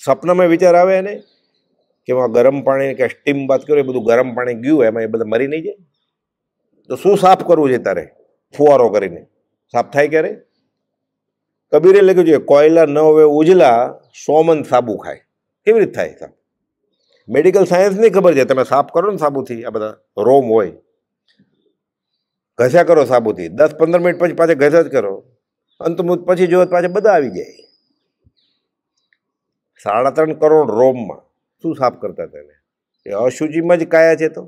સપનામાં વિચાર આવે એને કે આ ગરમ પાણી કે સ્ટીમ વાત કર્યું એ બધું ગરમ પાણી ગયું એમાં એ બધા મરી નહીં જાય તો શું સાફ કરવું છે તારે ફુવારો કરીને સાફ થાય ક્યારે કબીરે લખ્યું છે કોયલા ન હવે ઉજલા સોમન સાબુ ખાય કેવી રીતે થાય સાફ મેડિકલ સાયન્સની ખબર છે તમે સાફ કરો ને સાબુથી આ બધા રોમ હોય ઘસ્યા કરો સાબુથી દસ પંદર મિનિટ પછી પાછા ઘસ્યા જ કરો અંતમૂત પછી જો પાછા બધા આવી જાય સાડા ત્રણ કરોડ રોમમાં શું સાફ કરતા તેને એ અશુચિમાં જ કાયા છે તો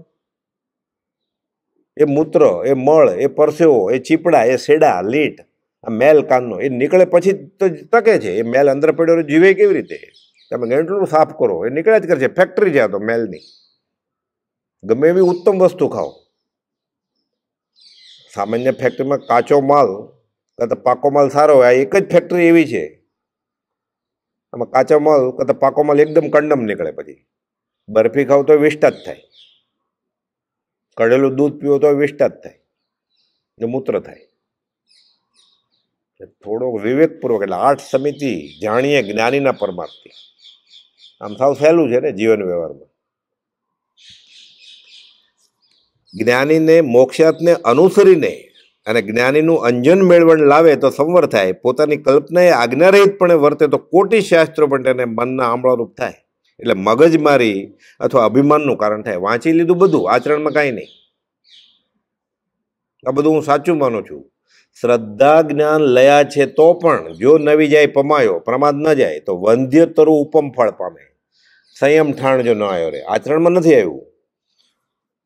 એ મૂત્ર એ મળ એ પરસેવો એ ચીપડા એ સેડા લીટ આ મેલ કાનનો એ નીકળે પછી તો તકે છે એ મેલ અંદર પડ્યો જીવે કેવી રીતે તમે એટલું સાફ કરો એ નીકળ્યા જ કરશે ફેક્ટરી જ્યાં તો મેલની ગમે એવી ઉત્તમ વસ્તુ ખાઓ સામાન્ય ફેક્ટરીમાં કાચો માલ કરતાં પાકો માલ સારો હોય આ એક જ ફેક્ટરી એવી છે આમાં કાચો માલ કરતાં પાકો માલ એકદમ કંડમ નીકળે પછી બરફી ખાવ તો વેસ્ટ જ થાય કઢેલું દૂધ પીવો તો વેસ્ટ જ થાય જે મૂત્ર થાય થોડોક વિવેકપૂર્વક એટલે આઠ સમિતિ જાણીએ જ્ઞાનીના પરમાર્થથી આમ સાવ સહેલું છે ને જીવન વ્યવહારમાં જ્ઞાનીને મોક્ષાતને અનુસરીને અને જ્ઞાનીનું અંજન મેળવણ લાવે તો સંવર થાય પોતાની કલ્પનાએ આજ્ઞારહિતપણે વર્તે તો કોટી શાસ્ત્રો પણ તેને મનના આંબળારૂપ થાય એટલે મગજ મારી અથવા અભિમાનનું કારણ થાય વાંચી લીધું બધું આચરણમાં કાંઈ નહીં આ બધું હું સાચું માનું છું શ્રદ્ધા જ્ઞાન લયા છે તો પણ જો નવી જાય પમાયો પ્રમાદ ન જાય તો વંધ્ય તરુ ઉપમ ફળ પામે સંયમ ઠાણ જો ન આવ્યો રે આચરણમાં નથી આવ્યું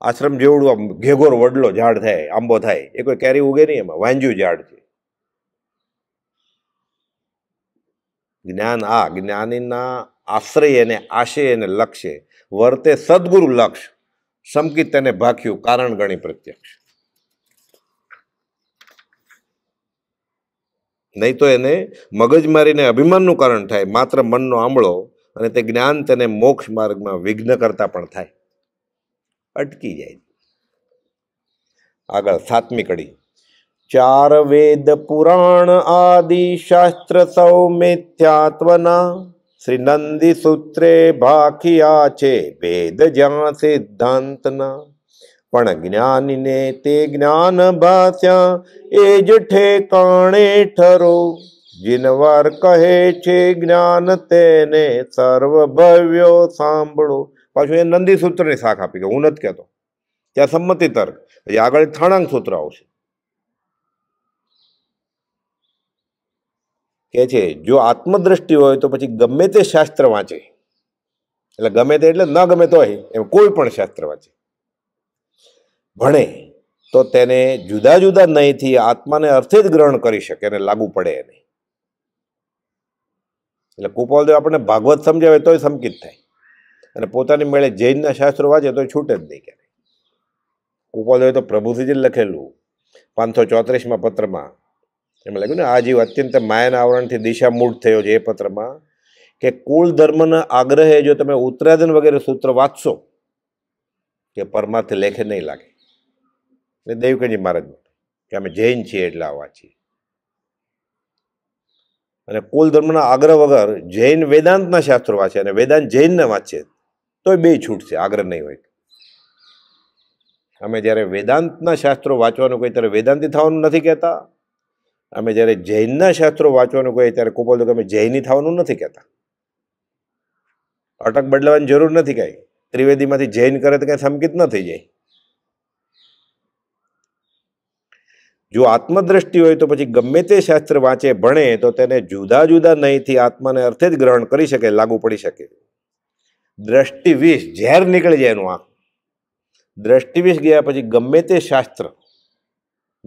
આશ્રમ જેવડું આમ ઘેઘોર વડલો ઝાડ થાય આંબો થાય એ કોઈ કેરી ઉગે નહીં એમાં વાંજ્યું ઝાડ છે જ્ઞાન આ જ્ઞાનીના આશ્રય અને આશય અને લક્ષ્ય વર્તે સદગુરુ લક્ષ સમકિત તેને ભાખ્યું કારણ ગણી પ્રત્યક્ષ નહીં તો એને મગજ મારીને અભિમાનનું કારણ થાય માત્ર મનનો આંબળો અને તે જ્ઞાન તેને મોક્ષ માર્ગમાં વિઘ્ન કરતા પણ થાય અટકી જાય આગળ સાતમી કડી ચાર વેદ પુરાણ આદિ શાસ્ત્ર સૌ મિથ્યાત્વના શ્રી નંદી સૂત્રે ભાખિયા છે ભેદ જ્યાં સિદ્ધાંતના પણ જ્ઞાનીને તે જ્ઞાન ભાષ્યા એ જ ઠેકાણે ઠરો જીનવાર કહે છે જ્ઞાન તેને સર્વભવ્યો સાંભળો પાછું એ નંદી સૂત્રની શાખ આપી ગયો હું નથી કહેતો ત્યાં સંમતિ તર્ક પછી આગળ થણાંક સૂત્ર આવશે કે છે જો આત્મદ્રષ્ટિ હોય તો પછી ગમે તે શાસ્ત્ર વાંચે એટલે ગમે તે એટલે ન ગમે તો એમ કોઈ પણ શાસ્ત્ર વાંચે ભણે તો તેને જુદા જુદા નહીંથી આત્માને અર્થે જ ગ્રહણ કરી શકે અને લાગુ પડે નહીં એટલે કૃપાલદેવ આપણને ભાગવત સમજાવે તોય સમકિત થાય અને પોતાની મેળે જૈનના શાસ્ત્રો વાંચે તો છૂટે જ નહીં ક્યારે કૃપાલદેવે તો પ્રભુથી જ લખેલું પાંચસો ચોત્રીસમાં પત્રમાં એમાં લખ્યું ને આ જીવ અત્યંત માયાના આવરણથી દિશા મૂળ થયો છે એ પત્રમાં કે કુલ ધર્મના આગ્રહે જો તમે ઉત્તરાદન વગેરે સૂત્ર વાંચશો કે પરમાર્થ લેખે નહીં લાગે એટલે દેવકંજી મહારાજ કે અમે જૈન છીએ એટલે આ વાંચીએ અને કુલ ધર્મના આગ્રહ વગર જૈન વેદાંતના શાસ્ત્રો વાંચે અને વેદાંત જૈનના વાંચે તો બે છૂટશે આગ્રહ નહીં હોય અમે જ્યારે વેદાંતના શાસ્ત્રો વાંચવાનું કહીએ ત્યારે વેદાંતિ થવાનું નથી કહેતા અમે જ્યારે જૈનના શાસ્ત્રો વાંચવાનું કહીએ ત્યારે કોપલ તો અમે જૈની થવાનું નથી કહેતા અટક બદલાવાની જરૂર નથી કાંઈ ત્રિવેદીમાંથી જૈન કરે તો કાંઈ સમકિત ન થઈ જાય જો આત્મદ્રષ્ટિ હોય તો પછી ગમે તે શાસ્ત્ર વાંચે ભણે તો તેને જુદા જુદા નહીંથી આત્માને અર્થે જ ગ્રહણ કરી શકે લાગુ પડી શકે દ્રષ્ટિવિષ ઝેર નીકળી જાય એનું આંખ દ્રષ્ટિ ગયા પછી ગમે તે શાસ્ત્ર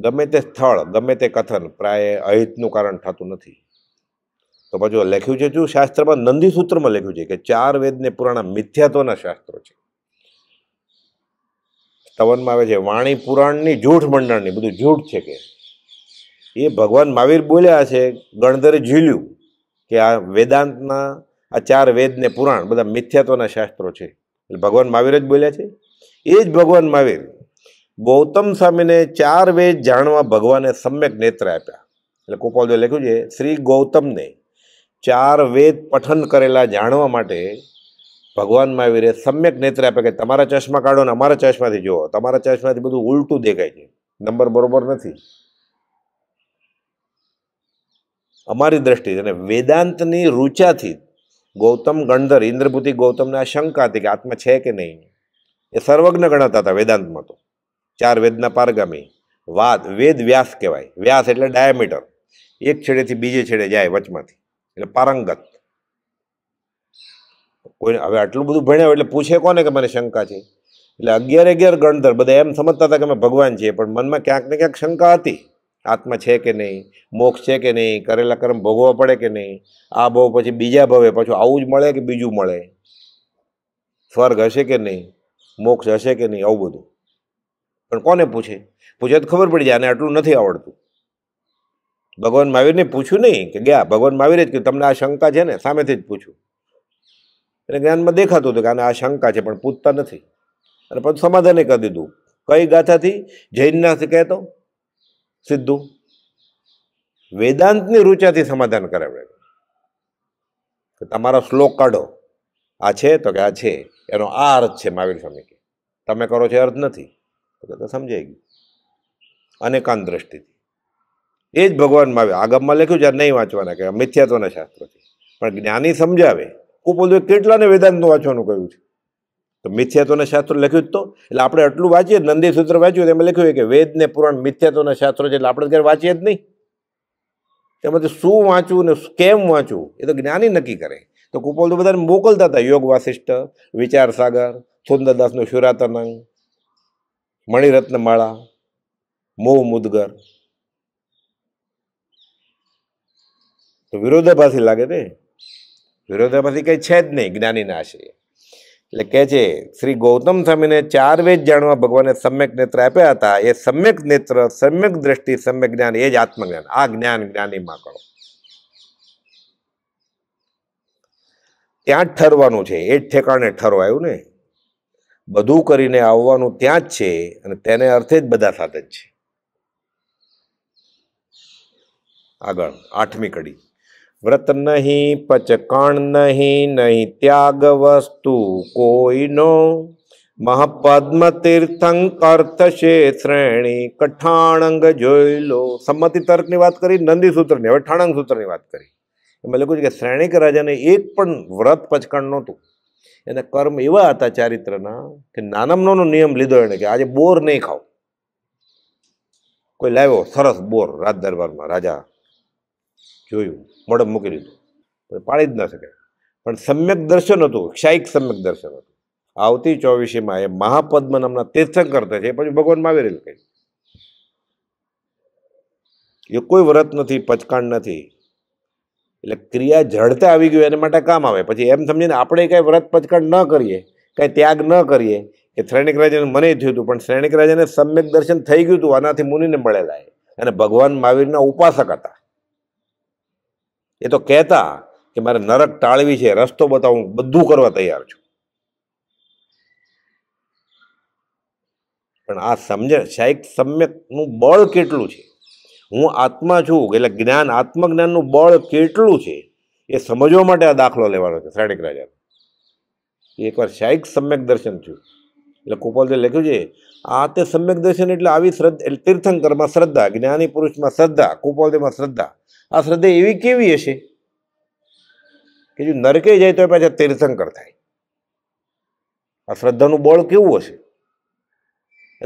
ગમે તે સ્થળ ગમે તે કથન પ્રાય અહિતનું કારણ થતું નથી તો પાછું લખ્યું છે શું શાસ્ત્રમાં નંદી સૂત્રમાં લખ્યું છે કે ચાર વેદને પુરાણા મિથ્યાત્વના શાસ્ત્રો છે સ્તવનમાં આવે છે વાણી પુરાણની જૂઠ મંડળની બધું જૂઠ છે કે એ ભગવાન મહાવીર બોલ્યા છે ગણધરે ઝીલ્યું કે આ વેદાંતના આ ચાર વેદને પુરાણ બધા મિથ્યાત્વના શાસ્ત્રો છે એટલે ભગવાન મહાવીર જ બોલ્યા છે એ જ ભગવાન મહાવીર ગૌતમ સ્વામીને ચાર વેદ જાણવા ભગવાને સમ્યક નેત્ર આપ્યા એટલે ગોપાલદેવ લખ્યું છે શ્રી ગૌતમને ચાર વેદ પઠન કરેલા જાણવા માટે ભગવાન મહાવીરે સમ્યક નેત્ર આપે કે તમારા ચશ્મા કાઢો ને અમારા ચશ્માથી જુઓ તમારા ચશ્માથી બધું ઉલટું દેખાય છે નંબર બરોબર નથી અમારી દ્રષ્ટિ અને વેદાંતની રૂચાથી ગૌતમ ગણધર ઇન્દ્રભૂતિ ગૌતમને આ શંકા હતી કે આત્મા છે કે નહીં એ સર્વજ્ઞ ગણાતા હતા વેદાંતમાં તો ચાર વેદના પારગામી વાદ વેદ વ્યાસ કહેવાય વ્યાસ એટલે ડાયામીટર એક છેડેથી બીજે છેડે જાય વચમાંથી એટલે પારંગત કોઈ હવે આટલું બધું ભણ્યા એટલે પૂછે કોને કે મને શંકા છે એટલે અગિયાર અગિયાર ગણતર બધા એમ સમજતા હતા કે અમે ભગવાન છીએ પણ મનમાં ક્યાંક ને ક્યાંક શંકા હતી આત્મા છે કે નહીં મોક્ષ છે કે નહીં કરેલા કર્મ ભોગવવા પડે કે નહીં આ બહુ પછી બીજા ભવે પાછું આવું જ મળે કે બીજું મળે સ્વર્ગ હશે કે નહીં મોક્ષ હશે કે નહીં આવું બધું પણ કોને પૂછે પૂછે તો ખબર પડી જાય આને આટલું નથી આવડતું ભગવાન મહાવીરને પૂછ્યું નહીં કે ગયા ભગવાન મહાવીરે જ કહ્યું તમને આ શંકા છે ને સામેથી જ પૂછ્યું એને જ્ઞાનમાં દેખાતું હતું કે આને આ શંકા છે પણ પૂછતા નથી અને પછી સમાધાને કરી દીધું કઈ ગાથાથી જૈનના કહેતો સીધું વેદાંતની રૂચાથી સમાધાન કરાવે કે તમારો શ્લોક કાઢો આ છે તો કે આ છે એનો આ અર્થ છે મહાવીર સ્વામી કે તમે કરો છો અર્થ નથી તો સમજાઈ ગયું અનેકાંત દ્રષ્ટિથી એ જ ભગવાનમાં મહાવીર આગમમાં લખ્યું છે નહીં વાંચવાના કે મિથ્યાત્વના શાસ્ત્રથી પણ જ્ઞાની સમજાવે ઉપોદવે કેટલાને વેદાંતનું વાંચવાનું કહ્યું છે તો મિથ્યાત્વના શાસ્ત્રો લખ્યું જ તો એટલે આપણે આટલું વાંચીએ નંદી સૂત્ર વાંચ્યું એમાં લખ્યું કે વેદ ને પુરાણ મિથ્યાત્વના શાસ્ત્રો છે એટલે આપણે ક્યારે વાંચીએ જ નહીં તેમાંથી શું વાંચવું ને કેમ વાંચવું એ તો જ્ઞાની નક્કી કરે તો કુપોલ તો બધાને મોકલતા હતા યોગ વાસિષ્ઠ વિચાર સાગર સુંદરદાસનું શુરાતનંગ મણિરત્નમાળા મોહ મુદગર તો વિરોધાભાસી લાગે ને વિરોધાભાસી કંઈ છે જ નહીં જ્ઞાનીના આશય એટલે કહે છે શ્રી ગૌતમ સ્વામીને ચાર વેદ જાણવા ભગવાને સમ્યક નેત્ર આપ્યા હતા એ સમ્યક નેત્ર સમ્યક દ્રષ્ટિ સમ્યક જ્ઞાન એ જ આત્મજ્ઞાન આ જ્ઞાન જ્ઞાનીમાં કરો ત્યાં જ ઠરવાનું છે એ જ ઠેકાણે ઠરવાયું ને બધું કરીને આવવાનું ત્યાં જ છે અને તેને અર્થે જ બધા સાથે જ છે આગળ આઠમી કડી વ્રત નહીં પચકણ નહીં નહીં ત્યાગ વસ્તુ કોઈનો મહાપદ્મ તીર્થંકર્થ છે શ્રેણી કઠાણંગ જોઈ લો સંમતિ તર્કની વાત કરી નંદી સૂત્રની હવે ઠાણંગ સૂત્રની વાત કરી એમાં લખ્યું છે કે શ્રેણીક રાજાને એક પણ વ્રત પચકણ નહોતું એને કર્મ એવા હતા ચારિત્રના કે નાનમનોનો નિયમ લીધો એને કે આજે બોર નહીં ખાવ કોઈ લાવ્યો સરસ બોર રાજ દરબારમાં રાજા જોયું મોઢમ મૂકી દીધું પણ પાડી જ ન શકે પણ સમ્યક દર્શન હતું ક્ષાયિક સમ્યક દર્શન હતું આવતી ચોવીસીમાં એ મહાપદ્મ નામના તીર્થંકર થાય છે પછી ભગવાન મહાવીર કંઈ એ કોઈ વ્રત નથી પચકાણ નથી એટલે ક્રિયા જડતા આવી ગયું એના માટે કામ આવે પછી એમ સમજીને આપણે કાંઈ વ્રત પચકાણ ન કરીએ કાંઈ ત્યાગ ન કરીએ કે શ્રેણિક રાજાને મને થયું હતું પણ શ્રેણિક રાજાને સમ્યક દર્શન થઈ ગયું હતું આનાથી મુનિને મળેલા અને ભગવાન મહાવીરના ઉપાસક હતા એ તો કહેતા કે મારે નરક ટાળવી છે રસ્તો બતાવો હું બધું કરવા તૈયાર છું પણ આ સમજ શાયક સમ્યકનું બળ કેટલું છે હું આત્મા છું એટલે જ્ઞાન આત્મજ્ઞાનનું બળ કેટલું છે એ સમજવા માટે આ દાખલો લેવાનો છે શ્રેણિક રાજાનો એકવાર શાયક સમ્યક દર્શન થયું એટલે કોપાલજે લખ્યું છે આ તે સમ્યક દર્શન એટલે આવી શ્રદ્ધા એટલે તીર્થંકરમાં શ્રદ્ધા જ્ઞાની પુરુષમાં શ્રદ્ધા કુપોદયમાં શ્રદ્ધા આ શ્રદ્ધા એવી કેવી હશે કે જો નરકે જાય તો એ પાછા તીર્થંકર થાય આ શ્રદ્ધાનું બળ કેવું હશે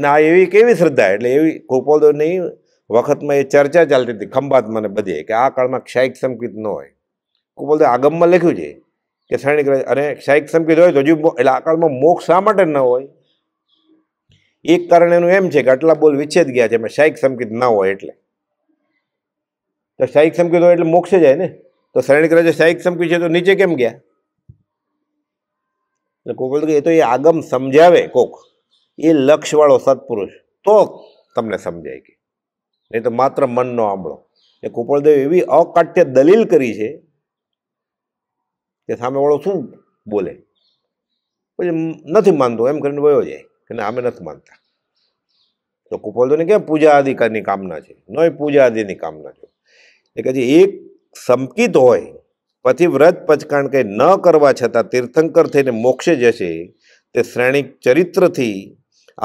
અને આ એવી કેવી શ્રદ્ધા એટલે એવી નહીં વખતમાં એ ચર્ચા ચાલતી હતી ખંભાતમાં ને બધે કે આ કાળમાં ક્ષાયિક સંકિત ન હોય કુપોલ આગમમાં લખ્યું છે કે શ્રેણી અને ક્ષાયિક સંકિત હોય તો હજુ એટલે આ કાળમાં મોક્ષ શા માટે ન હોય એક કારણ એનું એમ છે કે આટલા બોલ વિચ્છેદ ગયા છે એમાં શાહિક સંકિત ના હોય એટલે તો શાહિક સંકિત હોય એટલે મોક્ષે જાય ને તો શ્રેણિક રાજા શાહિક સંકિત છે તો નીચે કેમ ગયા એટલે કોક એ તો એ આગમ સમજાવે કોક એ લક્ષવાળો સત્પુરુષ તો તમને સમજાય કે નહીં તો માત્ર મનનો આંબળો એ કોપળદેવ એવી અકાટ્ય દલીલ કરી છે કે સામેવાળો શું બોલે પછી નથી માનતો એમ કરીને વયો જાય કે આમે નથી માનતા તો કુપોલધોની કેમ પૂજા અધિકારની કામના છે નોય પૂજા આદિની કામના છે એટલે કે જે એક સંકિત હોય પછી વ્રત પચકાણ કંઈ ન કરવા છતાં તીર્થંકર થઈને મોક્ષે જશે તે શ્રેણિક ચરિત્રથી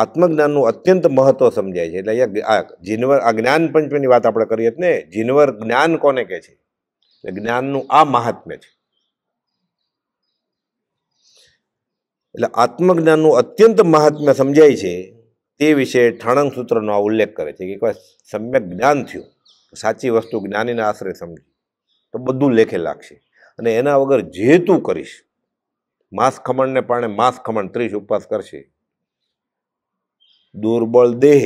આત્મજ્ઞાનનું અત્યંત મહત્ત્વ સમજાય છે એટલે અહીંયા આ જીનવર આ જ્ઞાન પંચમીની વાત આપણે કરીએ ને જીનવર જ્ઞાન કોને કહે છે એટલે જ્ઞાનનું આ મહાત્મ્ય છે એટલે આત્મજ્ઞાનનું અત્યંત મહાત્મ્ય સમજાય છે તે વિશે ઠાણંગ સૂત્રનો આ ઉલ્લેખ કરે છે કે એકવાર સમ્યક જ્ઞાન થયું સાચી વસ્તુ જ્ઞાનીના આશરે સમજી તો બધું લેખે લાગશે અને એના વગર જે તું કરીશ માંસ ખમણને પાણે માંસ ખમણ ત્રીસ ઉપવાસ કરશે દુર્બળ દેહ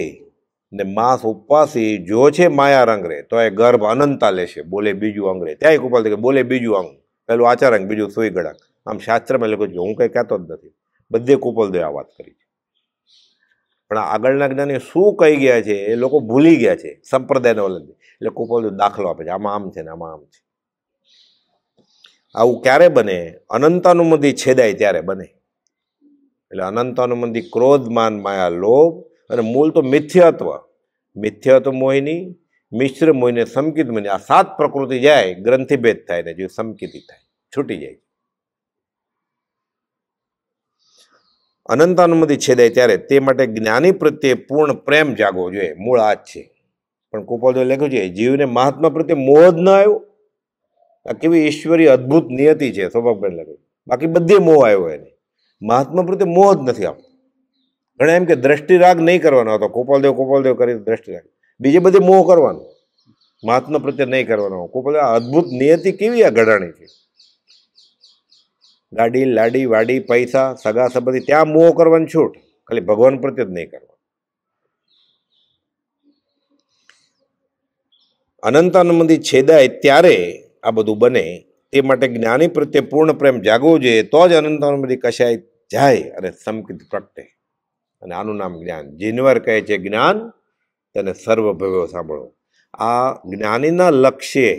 ને માસ ઉપવાસી જો છે માયા રંગરે તો એ ગર્ભ અનંતા લેશે બોલે બીજું અંગરે ત્યાં એક કે બોલે બીજું અંગ પહેલું આચાર બીજું સુઈ ગળાંગ આમ શાસ્ત્રમાં લોકો જો હું કંઈ કહેતો જ નથી બધે કુપલદેવ આ વાત કરી છે પણ આગળના જ્ઞાની શું કહી ગયા છે એ લોકો ભૂલી ગયા છે સંપ્રદાયને ઓલંબી એટલે કુપલદેવ દાખલો આપે છે આમાં આમ છે ને આમાં આમ છે આવું ક્યારે બને અનંતાનુમતિ છેદાય ત્યારે બને એટલે અનંતાનુમતિ ક્રોધ માન માયા લોભ અને મૂળ તો મિથ્યત્વ મિથ્યત્વ મોહિની મિશ્ર મોહિને સમકિત મોહિની આ સાત પ્રકૃતિ જાય ગ્રંથિભેદ થાય ને જે સમકિતિ થાય છૂટી જાય અનંતાનુમતિ છેદાય ત્યારે તે માટે જ્ઞાની પ્રત્યે પૂર્ણ પ્રેમ જાગવો જોઈએ મૂળ આ જ છે પણ ગોપાલદેવ લખ્યું છે જીવને મહાત્મા પ્રત્યે મોહ જ ન આવ્યો આ કેવી ઈશ્વરી અદ્ભુત નિયતિ છે સૌભાગભાઈ લખ્યું બાકી બધે મોહ આવ્યો એને મહાત્મા પ્રત્યે મોહ જ નથી આપતો ઘણા એમ કે દ્રષ્ટિરાગ નહીં કરવાનો હતો ગોપાલદેવ ગોપાલદેવ કરી દ્રષ્ટિરાગ બીજે બધે મોહ કરવાનો મહાત્મા પ્રત્યે નહીં કરવાનો ગોપાલદેવ આ અદ્ભુત નિયતિ કેવી આ ઘડાણી છે ગાડી લાડી વાડી પૈસા સગા સંબંધી ત્યાં મોહ કરવાની છૂટ ખાલી ભગવાન પ્રત્યે જ નહીં કરવા અનંતાનંદી છેદાય ત્યારે આ બધું બને તે માટે જ્ઞાની પ્રત્યે પૂર્ણ પ્રેમ જાગવો જોઈએ તો જ અનંતાનંદી કશાય જાય અને સમકિત પ્રગટે અને આનું નામ જ્ઞાન જીનવર કહે છે જ્ઞાન તેને સર્વભવ્યો સાંભળો આ જ્ઞાનીના લક્ષ્યે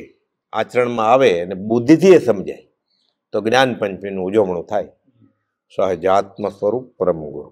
આચરણમાં આવે અને બુદ્ધિથી એ સમજાય તો જ્ઞાન પંચમીનું ઉજવણું થાય સહજાત્મ સ્વરૂપ પરમ ગુરુ